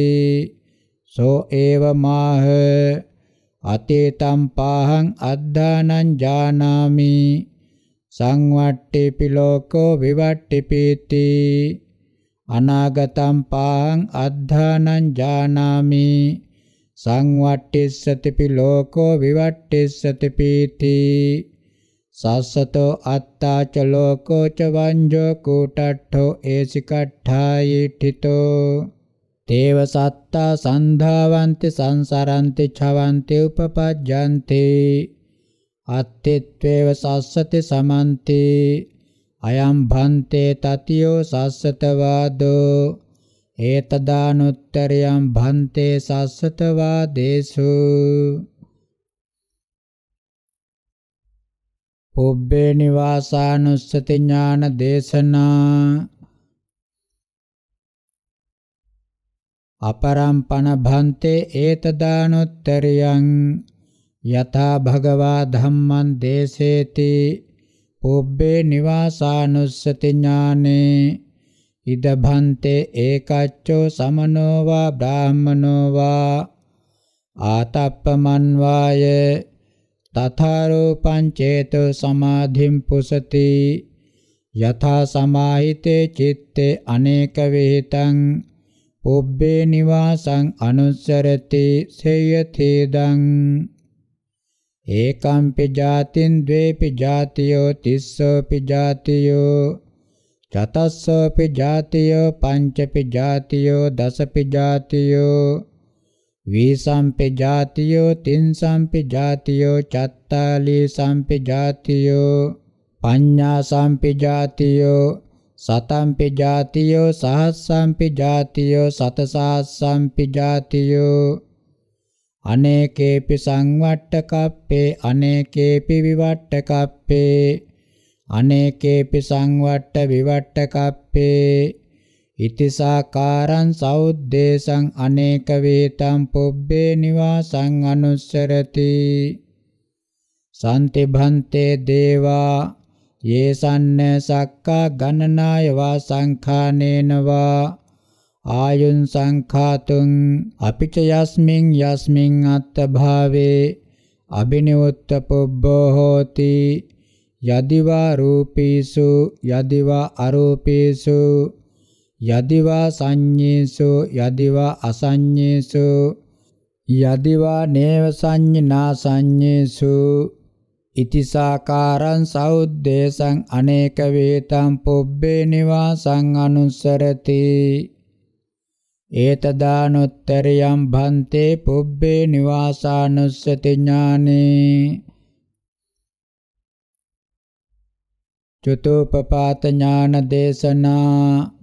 සෝ ඒව මාහ අතේතම් පාහං අද්ධානං ජානාමි සංවට්ටිපි ලෝකෝ විවට්ටිපීති අනාගතම් පාහං අද්ධානං ජානාමි සංවට්ටිස්සතිපි ලෝකෝ විවට්ටිස්සතිපීති සස්සතෝ අත්තාච ලෝකෝ ච වංජෝ කුටට්ඨෝ ඒසිකට්ඨායි ඨිතෝ තේව සත්තා සන්ධාවන්ති සංසරන්ති ඡවන්ති උපපජ්ජන්ති අත්තිත්වේව සස්සති සමන්ති අයම් භන්තේ තතියෝ සස්සතවාදෝ ඒතදානුත්තරියම් භන්තේ සස්සතවාදේසු පුබ්බේ නිවාසානුස්සති ඥාන දේශනා අපරම්පන භන්තේ ඒතදානුත්තරියං යථා භගවා ධම්මං දේසේති පුබ්බේ නිවාසානුස්සති ඥානේ ඉද භන්තේ ඒකච්චෝ සමනෝ වා බ්‍රාහමනෝ වා ආතප්පමන්වායේ තථාරූපං චේතු සමාධිම් පුසති යථා සමාහිතේ චitte අනේක විහිතං පුබ්බේ නිවාසං අනුස්සරති සේයතේදං ඒකම්පි ජාතින් ද්වේපි ජාතියෝ තිස්සෝපි ජාතියෝ චතස්සෝපි ජාතියෝ පංචපි ජාතියෝ දසපි ජාතියෝ වීසම්පි ජාතියෝ තින්සම්පි ජාතියෝ චත්තාලී සම්පි ජාතියෝ පඤ්ඤා සම්පි ජාතියෝ සතම්පි ජාතියෝ සහස්සම්පි ජාතියෝ සතසහස්සම්පි ජාතියෝ අනේකේපි සංවට්ඨකප්පේ අනේකේපි විවට්ඨකප්පේ අනේකේපි සංවට්ඨ විවට්ඨකප්පේ ඉතිසාකාරං සෞද්දේශං අනේක වේතං පොබ්බේ නිවාසං අනුස්සරති සම්තිභන්තේ දේවා යේසන්න සක්කා ගණනාය වා සංඛානේනවා ආයුන් සංඛාතුං අපිච යස්මින් යස්මින් අත්ථභාවේ අබිනවත්තපොබ්බෝ හෝති යදිවා රූපීසු යදිවා අරූපීසු යදිවා සංඤේසෝ යදිවා අසඤ්ඤේසෝ යදිවා නේව සංඤනා සංඤේසෝ ඉතිසාකාරං සෞද්දේශං අනේක වේතං පොබ්බේ නිවාසං අනුසරති ඒතදානොත්තරියම් භන්තේ පොබ්බේ නිවාසානුස්සති ඥානේ චතුපපාත ඥාන දේශනා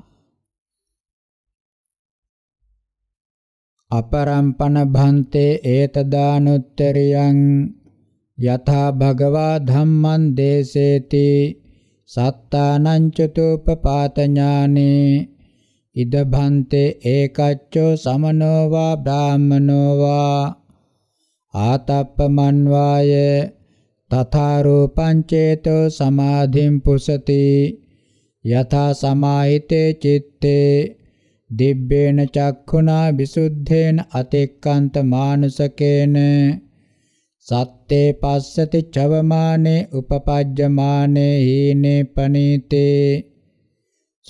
අපරම්පන භන්තේ ඒතදානුත්තරියං යථා භගවා ධම්මං දේසේති සත්තානං චතුප්පපාත ඥානේ ඉද භන්තේ ඒකච්චෝ සමනෝ වා බ්‍රාහමනෝ වා ආතප්පමන් වාය තථා රූපං චේතෝ සමාධිම් පුසති යථා සමාහිතේ චිත්තේ දිබ්බේන චක්ඛුනා විසුද්ධේන අතෙක්කන්ත මානුසකේන සත්තේ පස්සති චවමානේ උපපජ්ජමානේ හීනේ පනීතේ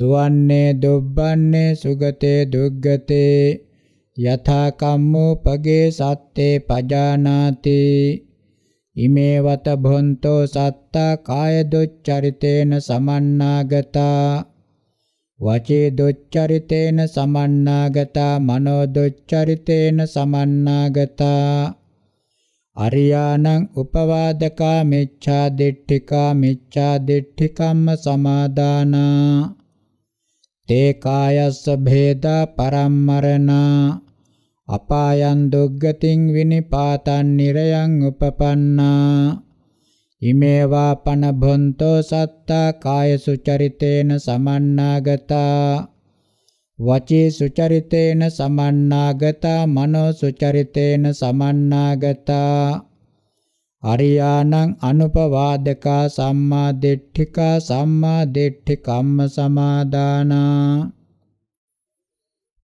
සුවන්නේ දුබ්බන්නේ සුගතේ දුග්ගතේ යථා කම්මෝ පගේ සත්තේ පජානාති ඉමේ වත භොන්තෝ සත්තා කාය දුච්චරිතේන සමන්නාගතා වචේ දුච්චරිතේන සමන්නාගතා මනෝ දුච්චරිතේන සමන්නාගතා අරියාණං උපවාදකා මිච්ඡා දිට්ඨිකා මිච්ඡා දිට්ඨිකම්ම සමාදානා තේ කායස්ස භේදා පරම්මරණා අපායන් දුග්ගතින් විනිපාතන් නිරයන් උපපන්නා ඉමේවා පනබොන්තෝ සත්තා කාය සුචරිතේන සමන්නාගතා වචී සුචරිතේන සමන්නාගතා මනෝ සුචරිතේන සමන්නාගතා අරියාණං අනුපවාදකා සම්මා දිට්ඨිකා සම්මා දිට්ඨි කම්ම සමාදානා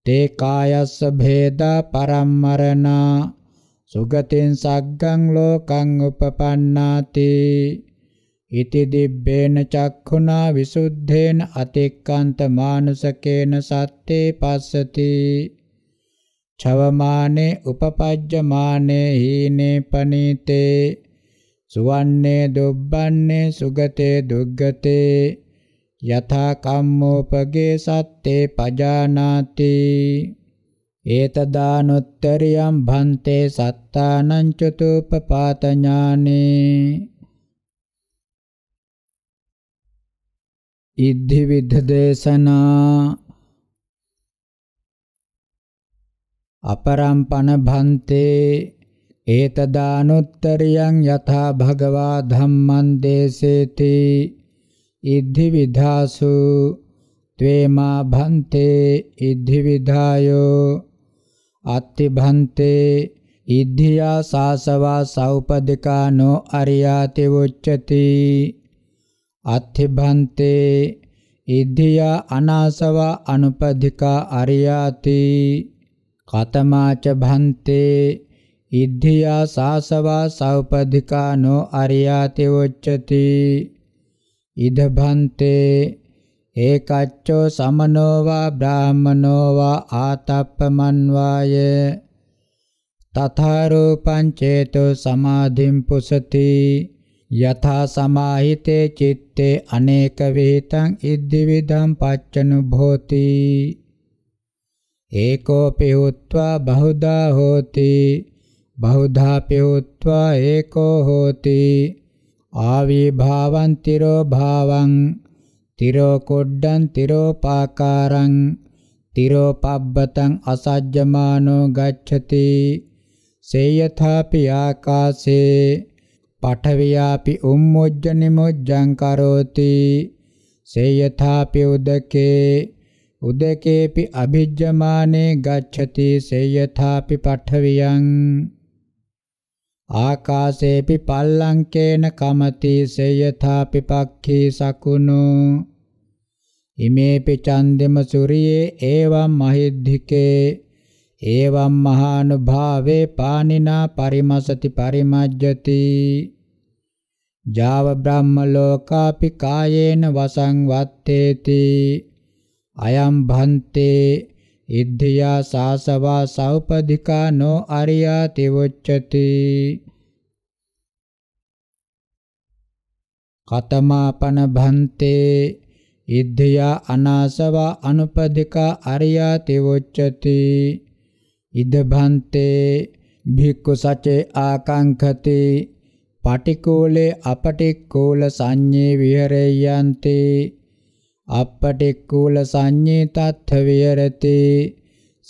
තේ කායස්ස භේදා පරම්මරණා සුගතින් සග්ගං ලෝකං උපපන්නාති ඉති දිබ්බේන චක්ඛුනා විසුද්ධේන අතික්කන්ත මානුසකේන සත්තේ පස්සති චවමානේ උපපජ්ජමානේ හීනේ පනීතේ සුවන්නේ දුබ්බන්නේ සුගතේ දුග්ගතේ යථා කම්මෝපගේ සත්තේ පජානාති ඒතදානුත්තරියම් භන්තේ සත්තානං චතුප්පපාත ඥානේ ඉද්ධි විද්ධ දේශනා අපරම්පන භන්තේ ඒතදානුත්තරියං යථා භගවා ධම්මං දේසේති ඉද්ධි විධාසු ත්වේමා භන්තේ ඉද්ධි විධායෝ අත්තිභන්තේ ඉද්ධියා සාසවා සෞපදිකානෝ අරියාති උච්චති අත්තිභන්තේ ඉද්ධියා අනාසවා අනුපදිකා අරියාති කතමාච භන්තේ ඉද්ධියා සාසවා සෞපදිකානෝ අරියාති උච්චති ඉදභන්තේ ඒකච්චෝ සමනෝ වා බ්‍රාහමනෝ වා ආතප්පමන් වාය තථා රූපං චේතෝ සමාධිම් පුසති යථා සමාහිතේ චitte අනේක විහිතං ඉද්දි විදම් පච්චනුභෝති ඒකෝපි උත්වා බහුදා හෝති බහුධා පියුත්වා ඒකෝ හෝති ආවිභාවන්තිරෝ භාවං තිරෝ කොඩ්ඩං තිරෝපාකාරං තිරෝපබ්බතං අසජ්ජමානෝ ගච්ඡති සේයථාපි ආකාසේ පඨවියාපි උම්මොජ්ජ නිමොජ්ජං කරෝති සේයථාපි උදකේ උදකේපි අභිජ්ජමානේ ගච්ඡති සේයථාපි පඨවියං ආකාසේපි පල්ලංකේන කමති සේයථාපි පක්ඛී සකුණෝ ඉමේපි චන්දෙම සුරියේ ඒවම් මහිද්ධිකේ ඒවම් මහානුභාවේ පානිනා පරිමසති පරිමජ්ජති ජාව බ්‍රහ්ම ලෝකාපි කායේන වසං වත්තේති අයම් භන්තේ ඉද්ධියා සාසවා සෞපධිකා නෝ අරියා තිවොච්චති කතමාපන භන්තේ ඉද්ධයා අනාසවා අනුපදිකා අරියාති වොච්චති ඉදභන්තේ භික්ඛු සචේ ආකාංඛති පටිකෝලේ අපටිකෝල සංඤේ විහෙරයන්ති අපටිකෝල සංඤේ තත්ථ විහෙරති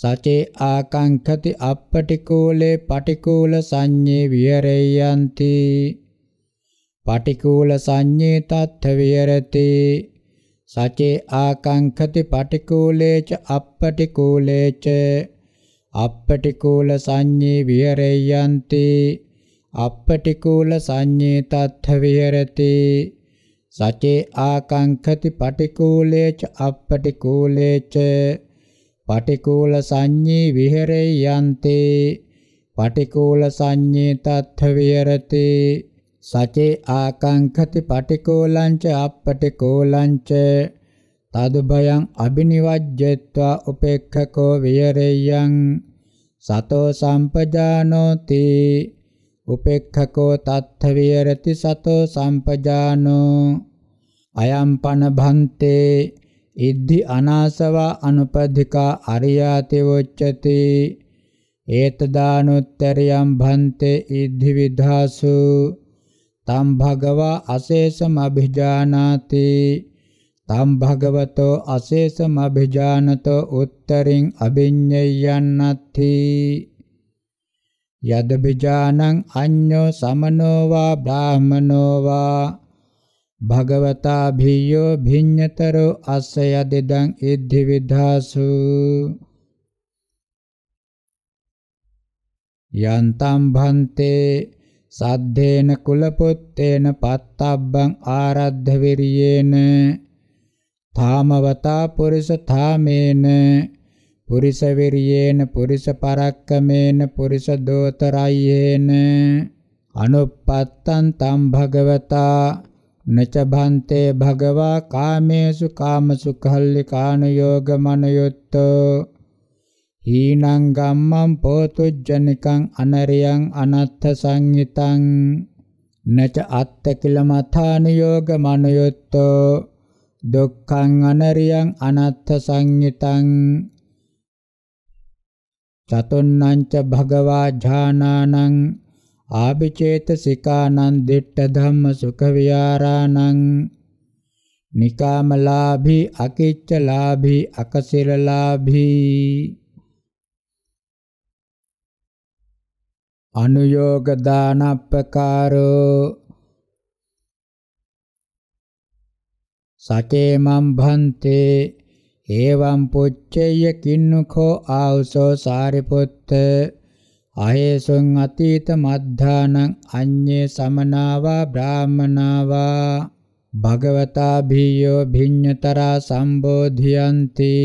සචේ ආකාංඛති අපටිකෝලේ පටිකෝල සංඤේ විහෙරයන්ති පටිකෝල සංඤේ තත්ථ විහෙරති සචේ ආකංකති පටිකූලේච අප්පටිකූලේච අප්පටිකූල සංඤේ විහෙරෙයන්ති අප්පටිකූල සංඤේ තත්ථ විහෙරති සචේ ආකංකති පටිකූලේච අප්පටිකූලේච පටිකූල සංඤේ විහෙරෙයන්ති පටිකූල සංඤේ තත්ථ විහෙරති සචේ ආකාංඛති පටිකෝලංච අප්පටිකෝලංච තදුභයං අබිනිවජ්ජත්වා උපේක්ඛකෝ වියරෙයං සතෝ සම්පජානෝති උපේක්ඛකෝ තත්ථ වියරති සතෝ සම්පජානෝ අයම් පන භන්තේ ඉද්ධි අනාසවා අනුපධිකා අරියාති වොච්චති ඒතදානුත්තරියම් භන්තේ ඉද්ධි විධාසු තම් භගවා අශේෂම අභිජානාති තම් භගවතෝ අශේෂම අභිජානතෝ උත්තරින් අභිඤ්ඤයන්නත්ති යද බිජානං අඤ්ඤෝ සමනෝ වා බ්‍රාහමනෝ වා භගවතා භීයෝ භිඤ්ඤතරෝ අස්සය දෙදං ඉද්ධි විධාසු යන්තම් භන්තේ සද්දේන කුලපොත්තේන පත්තබ්බං ආරද්ධ විරියේන තාමවතා පුරිස තාමේන පුරිස විරියේන පුරිස පරක්කමේන පුරිස දෝතරයේන අනුපත්තං තම් භගවතා නච භන්තේ භගවා කාමේසු කාමසුඛල්ලි කානුയോഗ මනයොත්තෝ ඊනං ගම්මං පොතුජ්ජනිකං අනරියං අනත්ථ සංහිතං නච අත්ත කිල මථාන යෝග මනයොත්තෝ දුක්ඛං අනරියං අනත්ථ සංහිතං චතුන්නං ච භගවා ඥානානං ආභිචේතසිකානං දිට්ඨ ධම්ම සුඛ විහරාණං නිකාමලාභී අකිච්චලාභී අකසිරලාභී අනුയോഗ දානප්පකාරෝ සකේමම් භන්තේ එවං පුච්චේය කින්නුඛෝ ආවසෝ සාරිපුත්ත අහේසුං අතීත මද්ධානං අඤ්ඤේ සමනාවා බ්‍රාහමනාවා භගවතා භීයෝ භිඤ්ඤතරා සම්බෝධියන්ති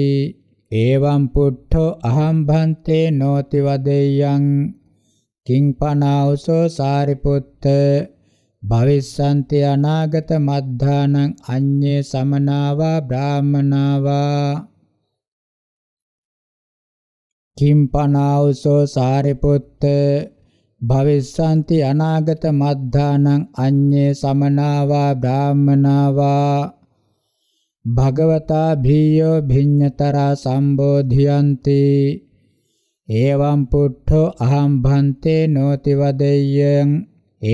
එවං පුට්ඨෝ අහම් භන්තේ නොති වදෙයං කිං පනාවසෝ සාරිපුත්ත භවිස්සන්ති අනාගත මද්ධානං අඤ්ඤේ සමනාවා බ්‍රාහමනාවා කිං පනාවසෝ සාරිපුත්ත භවිස්සන්ති අනාගත මද්ධානං අඤ්ඤේ සමනාවා බ්‍රාහමනාවා භගවතා භීයෝ භිඤ්ඤතරා සම්බෝධියන්ති එවං පුට්ඨෝ අහං භන්තේ නොති වදෙය්‍යං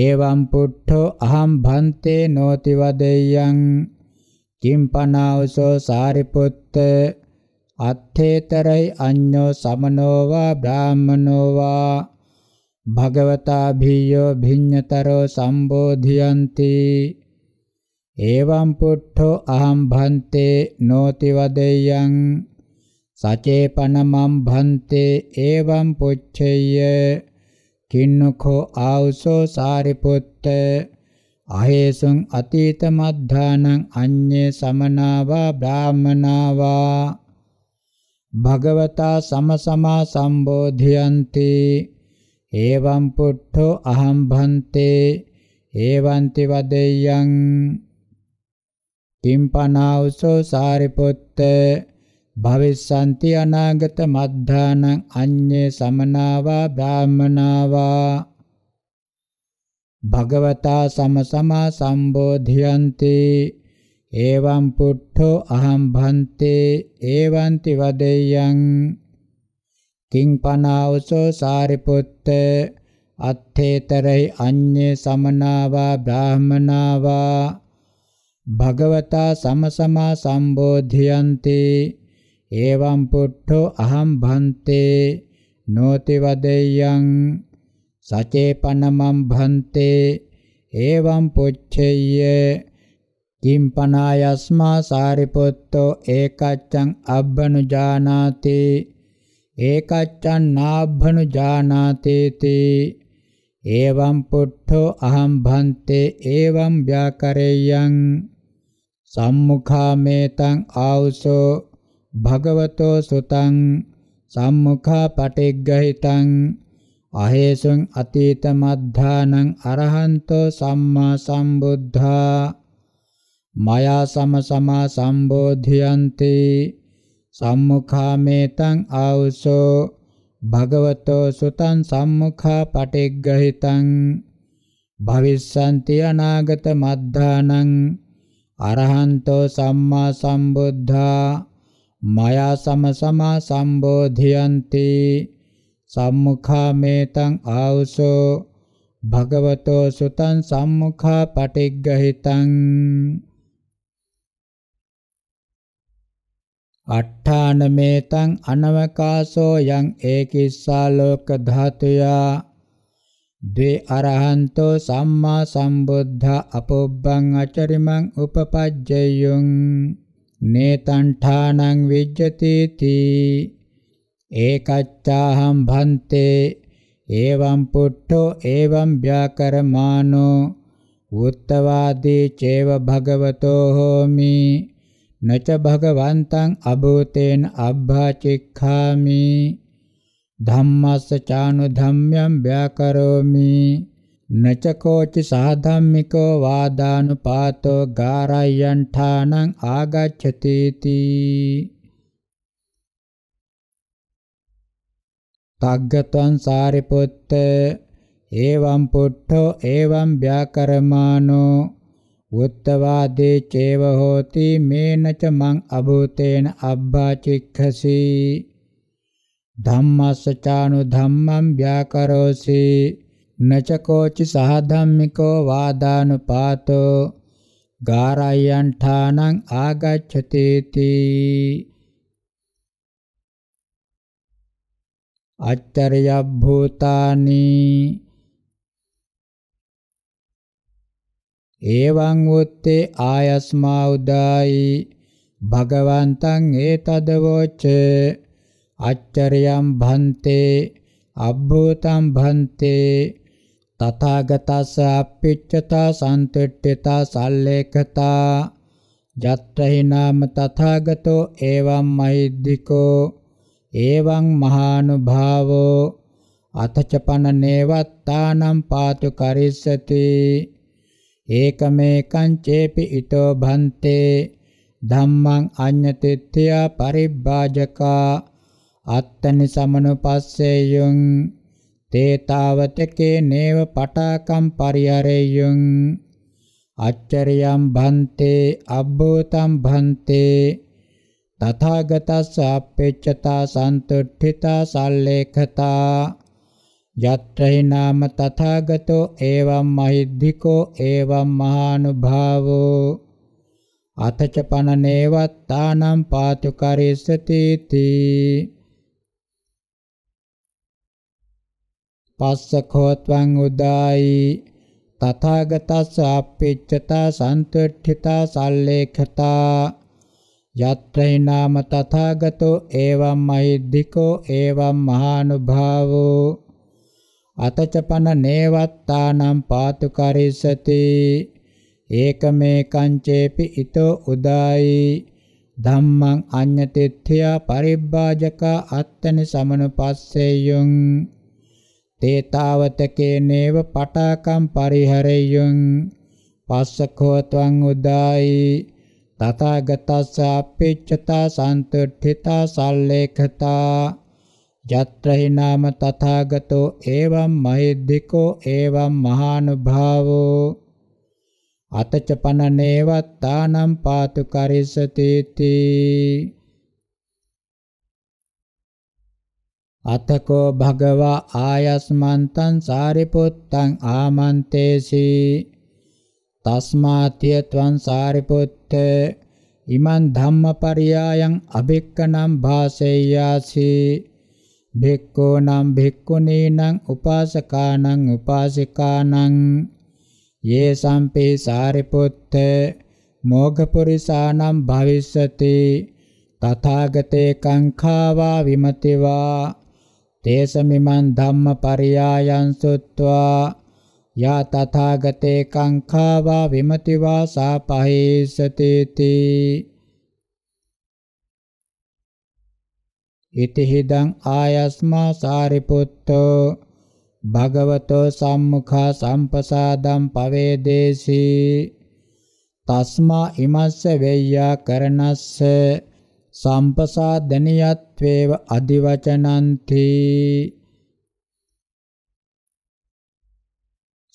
එවං පුට්ඨෝ අහං භන්තේ නොති වදෙය්‍යං කිම්පනාවසෝ සාරිපුත්ත අත්තේතරයි අඤ්ඤෝ සමනෝවා බ්‍රාහමනෝවා භගවතා භීයෝ භිඤ්ඤතරෝ සම්බෝධියಂತಿ එවං පුට්ඨෝ අහං භන්තේ නොති වදෙය්‍යං සචේපනමම් භන්තේ එවම් පුච්චේය කින්නඛෝ ආවසෝ සාරිපුත්ත අහේසං අතීත මද්ධානං අඤ්ඤේ සමනාවා බ්‍රාහමනාවා භගවතා සමසමා සම්බෝධියන්ති එවම් පුට්ඨෝ අහම් භන්තේ එවන්ති වදෙය්‍යං කිම්පනාවසෝ සාරිපුත්ත භවිස්සanti අනාගත මද්ධානං අඤ්ඤේ සමනාවා බ්‍රාහමනාවා භගවතා සමසමා සම්බෝධියන්ති එවං පුට්ඨෝ අහං භන්තේ එවන්ති වදෙයං කිං පනාවසෝ සාරිපුත්ත අත්තේතරයි අඤ්ඤේ සමනාවා බ්‍රාහමනාවා භගවතා සමසමා සම්බෝධියන්ති එවං පුට්ඨෝ අහං භන්තේ නොති වදෙයං සචේපනමං භන්තේ එවං පුච්ඡෙය්‍ය කිම්පනායස්මා සාරිපුත්තෝ ඒකච්ඡං අබ්බනු ජානාති ඒකච්ඡං නාබ්බනු ජානාති තී එවං පුට්ඨෝ අහං භන්තේ එවං ව්‍යාකරෙය්‍යං සම්මුඛාමේතං ආවුසෝ භගවතෝ සුතං සම්මුඛා පටිග්ගහිතං අහේසං අතීත මද්ධානං අරහන්තෝ සම්මා සම්බුද්ධා මයා සමසමා සම්බෝධියන්ති සම්මුඛාමේතං ආවුසෝ භගවතෝ සුතං සම්මුඛා පටිග්ගහිතං භවිස්සන්ති අනාගත මද්ධානං අරහන්තෝ සම්මා සම්බුද්ධා මයා සම සමා සම්බෝධියන්ති සම්මුඛා මේතං ආවුසෝ භගවතෝ සුතං සම්මුඛා පටිග්ගහිතං අට්ඨාන මේතං අනවකාසෝ යං ඒකිස්සා ලෝක ධාතුයා ද්වේ අරහන්තෝ සම්මා සම්බුද්ධ අපොබ්බං අචරිමං උපපජ්ජයං නේතණ්ඨානං විජ්ජති තී ඒකච්ඡාහම් භන්තේ එවං පුට්ඨෝ එවං ව්‍යාකරමානෝ උත්තවාදී චේව භගවතෝ හෝමි නච භගවන්තං අභූතේන අබ්භාචික්ඛාමි ධම්මස්ස චානු ධම්ම්‍යං ව්‍යාකරෝමි නචකෝචි සාධම්මිකෝ වාදානුපාතෝ ගාරයන්ඨානං ආගච්ඡති තී තග්ගතං සාරිපුත්ත එවං පුට්ඨෝ එවං ව්‍යාකරමානෝ උත්තවාදී චේව හෝති මේන ච මං අභූතේන අබ්බාචික්ඛසී ධම්මස්සචානු ධම්මං ව්‍යාකරෝසී නචකෝචි සහධම්මිකෝ වාදානුපාතෝ ගාරයන්ඨානං ආගච්ඡති තී අච්චරය භූතානි එවං උත්තේ ආයස්මා උදායි භගවන්තං ඒතදවෝච අච්චරයම් භන්තේ අබ්බූතං භන්තේ තථාගතස්ස අපිච්චතා සන්තිට්ඨිතා සල්ලේඛතා යත්‍රහි නාම තථාගතෝ එවං මහිද්దికෝ එවං මහානුභාවෝ අතචපන නේවත්තානම් පාතු කරිස්සති ඒකමේකං චේපි ඊතෝ භන්තේ ධම්මං අඤ්ඤතිත්‍ය පරිබ්බාජකා අත්තනි සමනුපස්සේයං තේතාවතකේ නේව පටාකම් පරිහරෙය්‍යං අච්චරියම් භන්තේ අබ්බෝතම් භන්තේ තථාගතස්ස අපේච්ඡතා සන්තුට්ඨිතා සල්ලේඛතා යත්‍රි නාම තථාගතෝ එවම් මහිද්ධිකෝ එවම් මහානුභාවෝ අතච පනනේවත් තානම් පාතු කරිස්සති තී පස්සඛෝත්වං උදායි තථාගතස්ස අප්පිච්ඡතා සන්තුට්ඨිතා සල්ලේඛතා යත්‍රේ නාම තථාගතෝ එවම් මහිද්దికෝ එවම් මහානුභාවෝ අතචපන නේවත්තානම් පාතු කරිසති ඒකමේකං චේපි ඊතෝ උදායි ධම්මං අඤ්ඤතිත්‍ය පරිබ්බාජක අත්තනි සමනුපස්සෙයුං තේතාවතකේ නේව පටාකම් පරිහරෙය්‍යං පස්සකෝ ත්වං උදායි තථාගතස්ස අපේච්ඡතා සන්තුට්ඨිතා සල්ලේඛතා යත්‍රහි නාම තථාගතෝ එවම් මහිද්దికෝ එවම් මහානුභාවෝ අතච පන නේවත්තානම් පාතු කරිසතේති අතකෝ භගවා ආයස්මන්තං සාරිපුත්තං ආමන්තේසි තස්මාත්‍ය ත්වං සාරිපුත්ත ඉමන් ධම්මපරියායන් අබෙක්කනම් භාසෙය්‍යාසි භික්ඛෝ නම් භික්ඛුනීනං උපාසකානං උපාසිකානං යේ සම්පේ සාරිපුත්ත මෝඝපුරිසානම් භවිස්සති තථාගතේ කංඛාවා විමතිවා තේසමිමන් ධම්ම පරියායන් සුත්වා යා තථාගතේ කංඛාවා විමතිවා සාපහේසතේති ඉතිහිදං ආයස්මා සාරිපුත්තෝ භගවතෝ සම්මුඛා සම්පසාදම් පවේදේසී තස්මා ඉමස්ස වෙය්‍යා කරනස්ස සම්පසාදනියත්වේව අදිවචනන්ති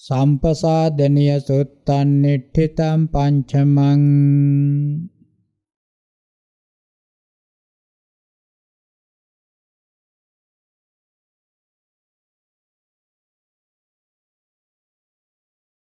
සම්පසාදනිය සුත්තන්නිට්ඨිතම් පංචමං